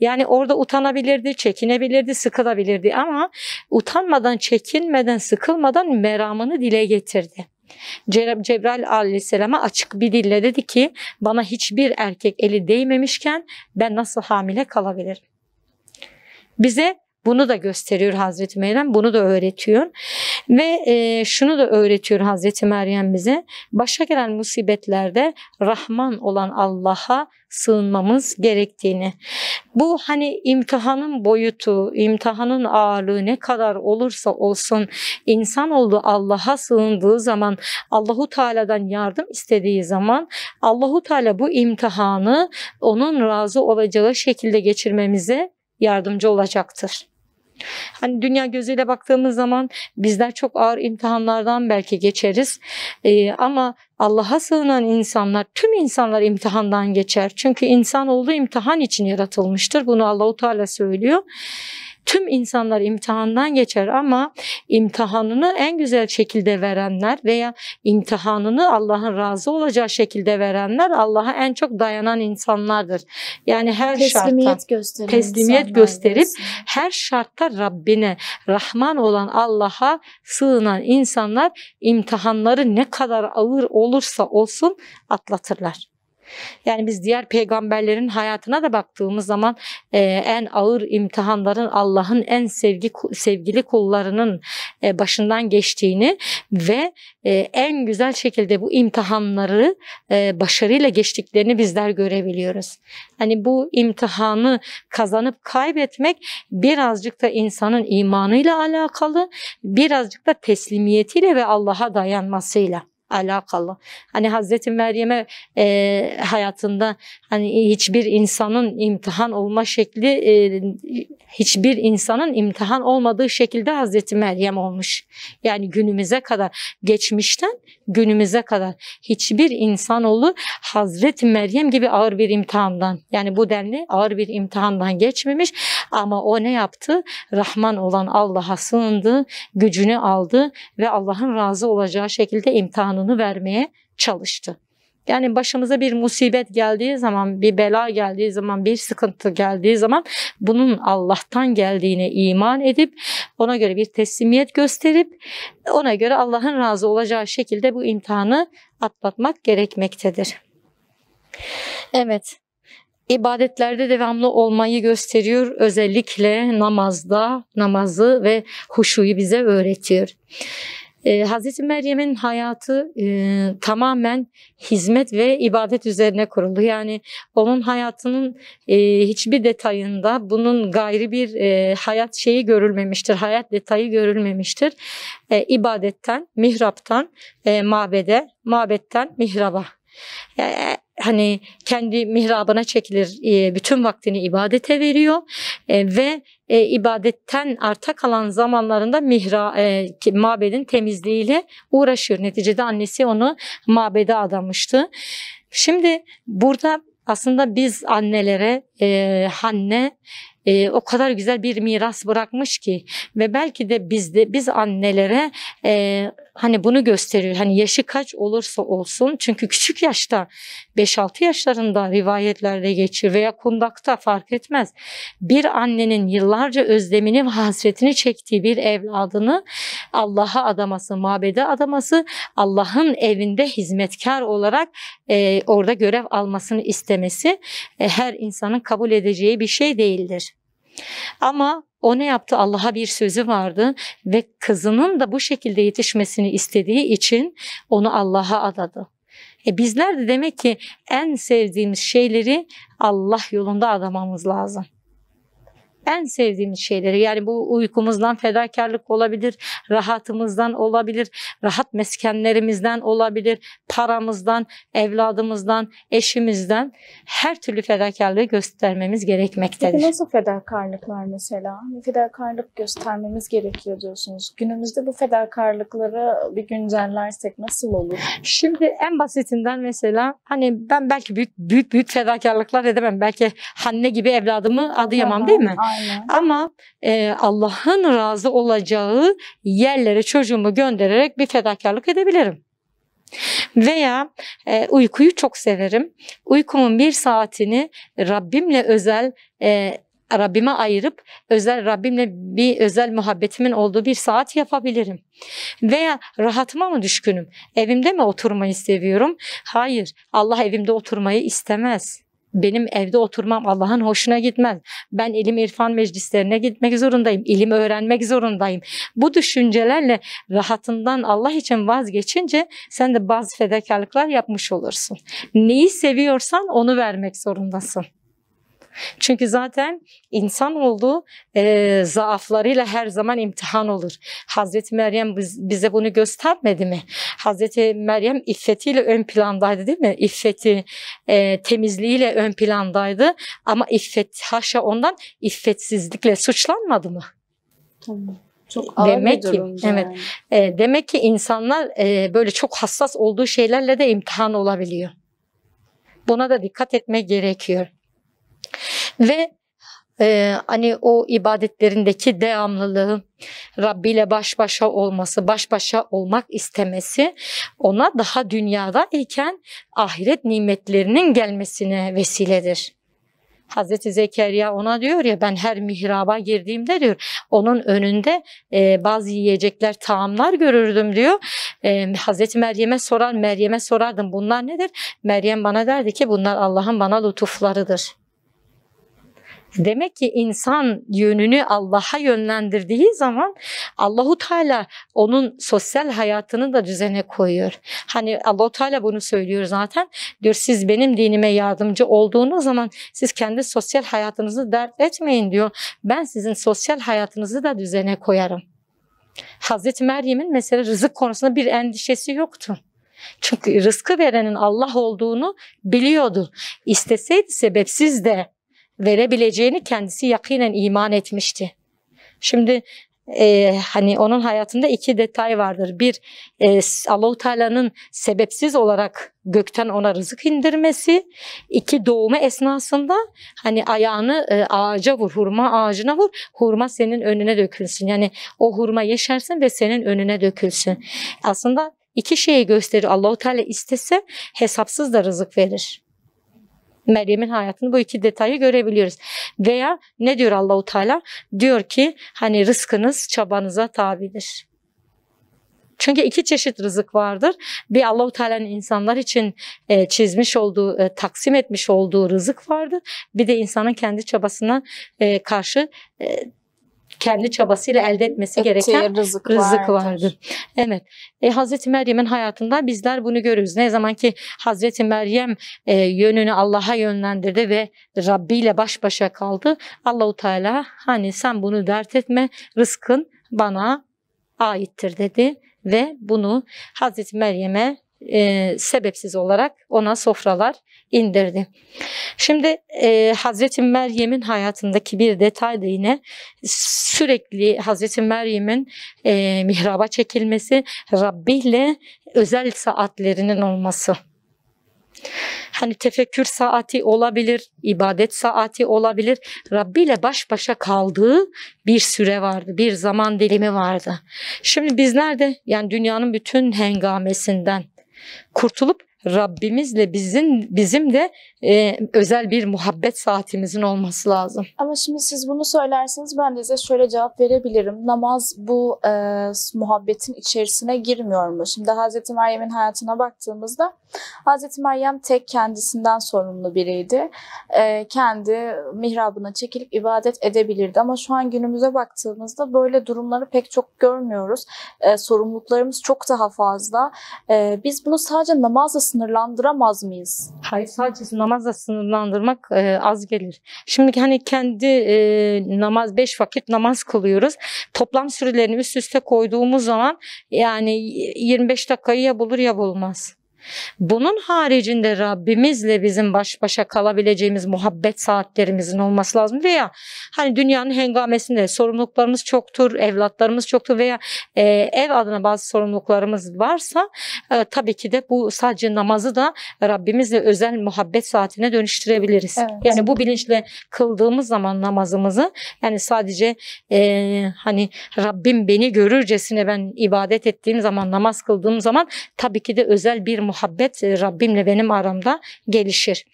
Yani orada utanabilirdi, çekinebilirdi, sıkılabilirdi ama utanmadan, çekinmeden, sıkılmadan meramını dile getirdi. Cebrail aleyhisselama açık bir dille dedi ki bana hiçbir erkek eli değmemişken ben nasıl hamile kalabilirim? Bize bunu da gösteriyor Hazreti Meryem, bunu da öğretiyor. Ve e, şunu da öğretiyor Hazreti Meryem bize. Başa gelen musibetlerde Rahman olan Allah'a sığınmamız gerektiğini. Bu hani imtihanın boyutu, imtihanın ağırlığı ne kadar olursa olsun insan olduğu Allah'a sığındığı zaman, Allahu Teala'dan yardım istediği zaman Allahu Teala bu imtihanı onun razı olacağı şekilde geçirmemize yardımcı olacaktır. Hani dünya gözüyle baktığımız zaman bizler çok ağır imtihanlardan belki geçeriz. Ee, ama Allah'a sığınan insanlar, tüm insanlar imtihandan geçer. Çünkü insan olduğu imtihan için yaratılmıştır. Bunu Allahu Teala söylüyor. Tüm insanlar imtihandan geçer ama imtihanını en güzel şekilde verenler veya imtihanını Allah'ın razı olacağı şekilde verenler Allah'a en çok dayanan insanlardır. Yani her teslimiyet şartta teslimiyet gösterip diyorsun. her şartta Rabbine, Rahman olan Allah'a sığınan insanlar imtihanları ne kadar ağır olursa olsun atlatırlar. Yani biz diğer peygamberlerin hayatına da baktığımız zaman e, en ağır imtihanların Allah'ın en sevgi sevgili kullarının e, başından geçtiğini ve e, en güzel şekilde bu imtihanları e, başarıyla geçtiklerini bizler görebiliyoruz. Hani bu imtihanı kazanıp kaybetmek birazcık da insanın imanıyla alakalı, birazcık da teslimiyetiyle ve Allah'a dayanmasıyla alakalı. Hani Hazreti Meryem'e e, hayatında hani hiçbir insanın imtihan olma şekli e, hiçbir insanın imtihan olmadığı şekilde Hazreti Meryem olmuş. Yani günümüze kadar geçmişten günümüze kadar hiçbir insanoğlu Hazreti Meryem gibi ağır bir imtihandan yani bu denli ağır bir imtihandan geçmemiş ama o ne yaptı? Rahman olan Allah'a sığındı, gücünü aldı ve Allah'ın razı olacağı şekilde imtihanı karşılığını vermeye çalıştı. Yani başımıza bir musibet geldiği zaman, bir bela geldiği zaman, bir sıkıntı geldiği zaman bunun Allah'tan geldiğine iman edip ona göre bir teslimiyet gösterip ona göre Allah'ın razı olacağı şekilde bu imtihanı atlatmak gerekmektedir. Evet. İbadetlerde devamlı olmayı gösteriyor. Özellikle namazda namazı ve huşuyu bize öğretiyor. E, Hazreti Meryem'in hayatı e, tamamen hizmet ve ibadet üzerine kuruldu. Yani onun hayatının e, hiçbir detayında bunun gayri bir e, hayat şeyi görülmemiştir, hayat detayı görülmemiştir. E, ibadetten, mihraptan, e, mabede, mabetten mihraba. E, hani kendi mihrabına çekilir e, bütün vaktini ibadete veriyor e, ve e, ibadetten arta kalan zamanlarında mihra mabedin temizliğiyle uğraşıyor. Neticede annesi onu mabede adamıştı. Şimdi burada aslında biz annelere e, Hanne e, o kadar güzel bir miras bırakmış ki ve belki de bizde biz annelere e, Hani bunu gösteriyor. Hani yaşı kaç olursa olsun çünkü küçük yaşta 5-6 yaşlarında rivayetlerde geçir veya kundakta fark etmez. Bir annenin yıllarca özlemini ve hasretini çektiği bir evladını Allah'a adaması, mabede adaması, Allah'ın evinde hizmetkar olarak e, orada görev almasını istemesi e, her insanın kabul edeceği bir şey değildir. Ama o ne yaptı? Allah'a bir sözü vardı ve kızının da bu şekilde yetişmesini istediği için onu Allah'a adadı. E bizler de demek ki en sevdiğimiz şeyleri Allah yolunda adamamız lazım en sevdiğimiz şeyleri yani bu uykumuzdan fedakarlık olabilir, rahatımızdan olabilir, rahat meskenlerimizden olabilir, paramızdan, evladımızdan, eşimizden her türlü fedakarlığı göstermemiz gerekmektedir. Peki nasıl fedakarlıklar mesela? Fedakarlık göstermemiz gerekiyor diyorsunuz. Günümüzde bu fedakarlıkları bir güncellersek nasıl olur? Şimdi en basitinden mesela hani ben belki büyük büyük büyük fedakarlıklar edemem. Belki anne gibi evladımı adı yamam değil mi? Aynen. Ama e, Allah'ın razı olacağı yerlere çocuğumu göndererek bir fedakarlık edebilirim. Veya e, uykuyu çok severim. Uykumun bir saatini Rabbimle özel e, Rabbime ayırıp özel Rabbimle bir özel muhabbetimin olduğu bir saat yapabilirim. Veya rahatıma mı düşkünüm? Evimde mi oturmayı seviyorum? Hayır. Allah evimde oturmayı istemez benim evde oturmam Allah'ın hoşuna gitmez. Ben ilim irfan meclislerine gitmek zorundayım. İlim öğrenmek zorundayım. Bu düşüncelerle rahatından Allah için vazgeçince sen de bazı fedakarlıklar yapmış olursun. Neyi seviyorsan onu vermek zorundasın. Çünkü zaten insan olduğu e, zaaflarıyla her zaman imtihan olur. Hazreti Meryem bize bunu göstermedi mi? Hazreti Meryem iffetiyle ön plandaydı değil mi? İffeti, e, temizliğiyle ön plandaydı ama iffet haşa ondan iffetsizlikle suçlanmadı mı? Tamam. Çok demek ki evet e, demek ki insanlar e, böyle çok hassas olduğu şeylerle de imtihan olabiliyor. Buna da dikkat etme gerekiyor. Ve e, hani o ibadetlerindeki devamlılığı, Rabbi ile baş başa olması, baş başa olmak istemesi ona daha dünyada iken ahiret nimetlerinin gelmesine vesiledir. Hazreti Zekeriya ona diyor ya ben her mihraba girdiğimde diyor onun önünde e, bazı yiyecekler taamlar görürdüm diyor. E, Hazreti Meryem'e sorar Meryem'e sorardım bunlar nedir? Meryem bana derdi ki bunlar Allah'ın bana lütuflarıdır. Demek ki insan yönünü Allah'a yönlendirdiği zaman Allahu Teala onun sosyal hayatını da düzene koyuyor. Hani Allahu Teala bunu söylüyor zaten. Diyor siz benim dinime yardımcı olduğunuz zaman siz kendi sosyal hayatınızı dert etmeyin diyor. Ben sizin sosyal hayatınızı da düzene koyarım. Hazreti Meryem'in mesela rızık konusunda bir endişesi yoktu. Çünkü rızkı verenin Allah olduğunu biliyordu. İsteseydi sebepsiz de verebileceğini kendisi yakinen iman etmişti. Şimdi e, hani onun hayatında iki detay vardır. Bir e, Allahu Teala'nın sebepsiz olarak gökten ona rızık indirmesi, iki doğumu esnasında hani ayağını e, ağaca vur, hurma ağacına vur, hurma senin önüne dökülsün. Yani o hurma yeşersin ve senin önüne dökülsün. Aslında iki şeyi gösterir. Allahu Teala istese hesapsız da rızık verir. Meryem'in hayatını bu iki detayı görebiliyoruz. Veya ne diyor Allahu Teala? Diyor ki hani rızkınız çabanıza tabidir. Çünkü iki çeşit rızık vardır. Bir Allahu Teala'nın insanlar için e, çizmiş olduğu, e, taksim etmiş olduğu rızık vardır. Bir de insanın kendi çabasına e, karşı e, kendi çabasıyla elde etmesi Ettiği gereken rızık, rızık vardır. Evet. E, Hazreti Meryem'in hayatında bizler bunu görürüz. Ne zaman ki Hazreti Meryem e, yönünü Allah'a yönlendirdi ve Rabbi ile baş başa kaldı. Allahu Teala hani sen bunu dert etme rızkın bana aittir dedi ve bunu Hazreti Meryem'e e, sebepsiz olarak ona sofralar indirdi. Şimdi e, Hazreti Meryem'in hayatındaki bir detay da yine sürekli Hazreti Meryem'in e, mihraba çekilmesi, Rabbi ile özel saatlerinin olması. Hani tefekkür saati olabilir, ibadet saati olabilir. Rabbi ile baş başa kaldığı bir süre vardı, bir zaman dilimi vardı. Şimdi biz nerede? Yani dünyanın bütün hengamesinden kurtulup Rabbimizle bizim bizim de e, özel bir muhabbet saatimizin olması lazım. Ama şimdi siz bunu söylerseniz ben de size şöyle cevap verebilirim. Namaz bu e, muhabbetin içerisine girmiyor mu? Şimdi Hazreti Meryem'in hayatına baktığımızda Hazreti Meryem tek kendisinden sorumlu biriydi. E, kendi mihrabına çekilip ibadet edebilirdi. Ama şu an günümüze baktığımızda böyle durumları pek çok görmüyoruz. E, sorumluluklarımız çok daha fazla. E, biz bunu sadece namazla sınırlandıramaz mıyız? Hayır sadece namaz namazla sınırlandırmak e, az gelir. Şimdi hani kendi e, namaz beş vakit namaz kılıyoruz. Toplam sürelerini üst üste koyduğumuz zaman yani 25 dakikayı ya bulur ya bulmaz. Bunun haricinde Rabbimizle bizim baş başa kalabileceğimiz muhabbet saatlerimizin olması lazım veya hani dünyanın hengamesinde sorumluluklarımız çoktur, evlatlarımız çoktur veya e, ev adına bazı sorumluluklarımız varsa e, tabii ki de bu sadece namazı da Rabbimizle özel muhabbet saatine dönüştürebiliriz. Evet. Yani bu bilinçle kıldığımız zaman namazımızı yani sadece e, hani Rabbim beni görürcesine ben ibadet ettiğim zaman namaz kıldığım zaman tabii ki de özel bir muhabbet muhabbet e, Rabbimle benim aramda gelişir.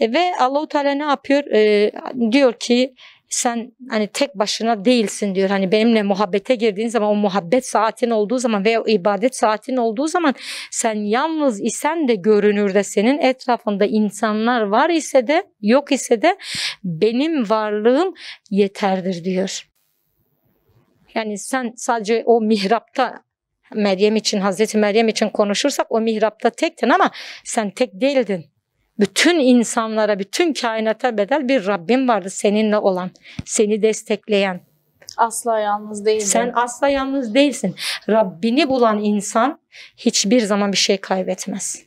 E, ve Allahu Teala ne yapıyor? E, diyor ki sen hani tek başına değilsin diyor. Hani benimle muhabbete girdiğin zaman o muhabbet saatin olduğu zaman veya ibadet saatin olduğu zaman sen yalnız isen de görünür de senin etrafında insanlar var ise de yok ise de benim varlığım yeterdir diyor. Yani sen sadece o mihrapta Meryem için, Hazreti Meryem için konuşursak o mihrapta tektin ama sen tek değildin. Bütün insanlara, bütün kainata bedel bir Rabbim vardı seninle olan, seni destekleyen. Asla yalnız değilsin. Sen asla yalnız değilsin. Rabbini bulan insan hiçbir zaman bir şey kaybetmez.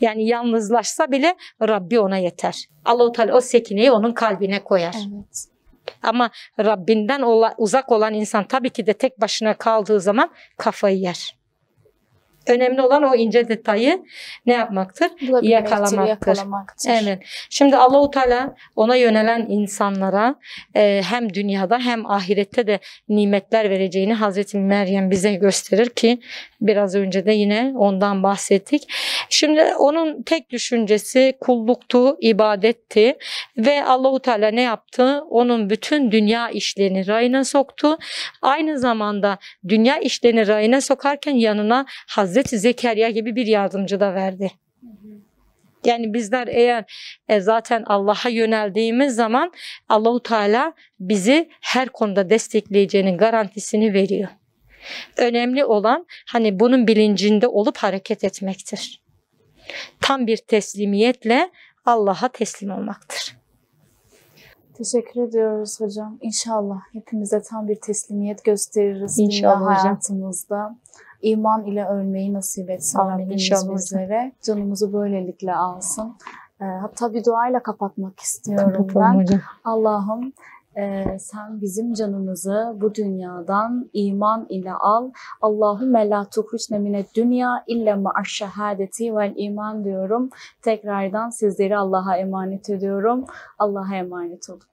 Yani yalnızlaşsa bile Rabbi ona yeter. Allah-u Teala o sekineyi onun kalbine koyar. Evet. Ama Rabbinden ola, uzak olan insan tabii ki de tek başına kaldığı zaman kafayı yer. Önemli olan o ince detayı ne yapmaktır? Yakalamaktır. yakalamaktır. Evet. Şimdi Allahu Teala ona yönelen insanlara e, hem dünyada hem ahirette de nimetler vereceğini Hazreti Meryem bize gösterir ki Biraz önce de yine ondan bahsettik. Şimdi onun tek düşüncesi kulluktu, ibadetti ve Allahu Teala ne yaptı? Onun bütün dünya işlerini rayına soktu. Aynı zamanda dünya işlerini rayına sokarken yanına Hazreti Zekeriya gibi bir yardımcı da verdi. Yani bizler eğer e, zaten Allah'a yöneldiğimiz zaman Allahu Teala bizi her konuda destekleyeceğinin garantisini veriyor. Önemli olan hani bunun bilincinde olup hareket etmektir. Tam bir teslimiyetle Allah'a teslim olmaktır. Teşekkür ediyoruz hocam. İnşallah hepimize tam bir teslimiyet gösteririz. İnşallah hayatımızda. İman ile ölmeyi nasip etsin Amin, Rabbimiz bizlere. Canımızı böylelikle alsın. Ee, hatta bir duayla kapatmak istiyorum ben. Allah'ım ee, sen bizim canımızı bu dünyadan iman ile al. Allahümme la tuhriçne mine dünya illa ma'aşşehadeti vel iman diyorum. Tekrardan sizleri Allah'a emanet ediyorum. Allah'a emanet olun.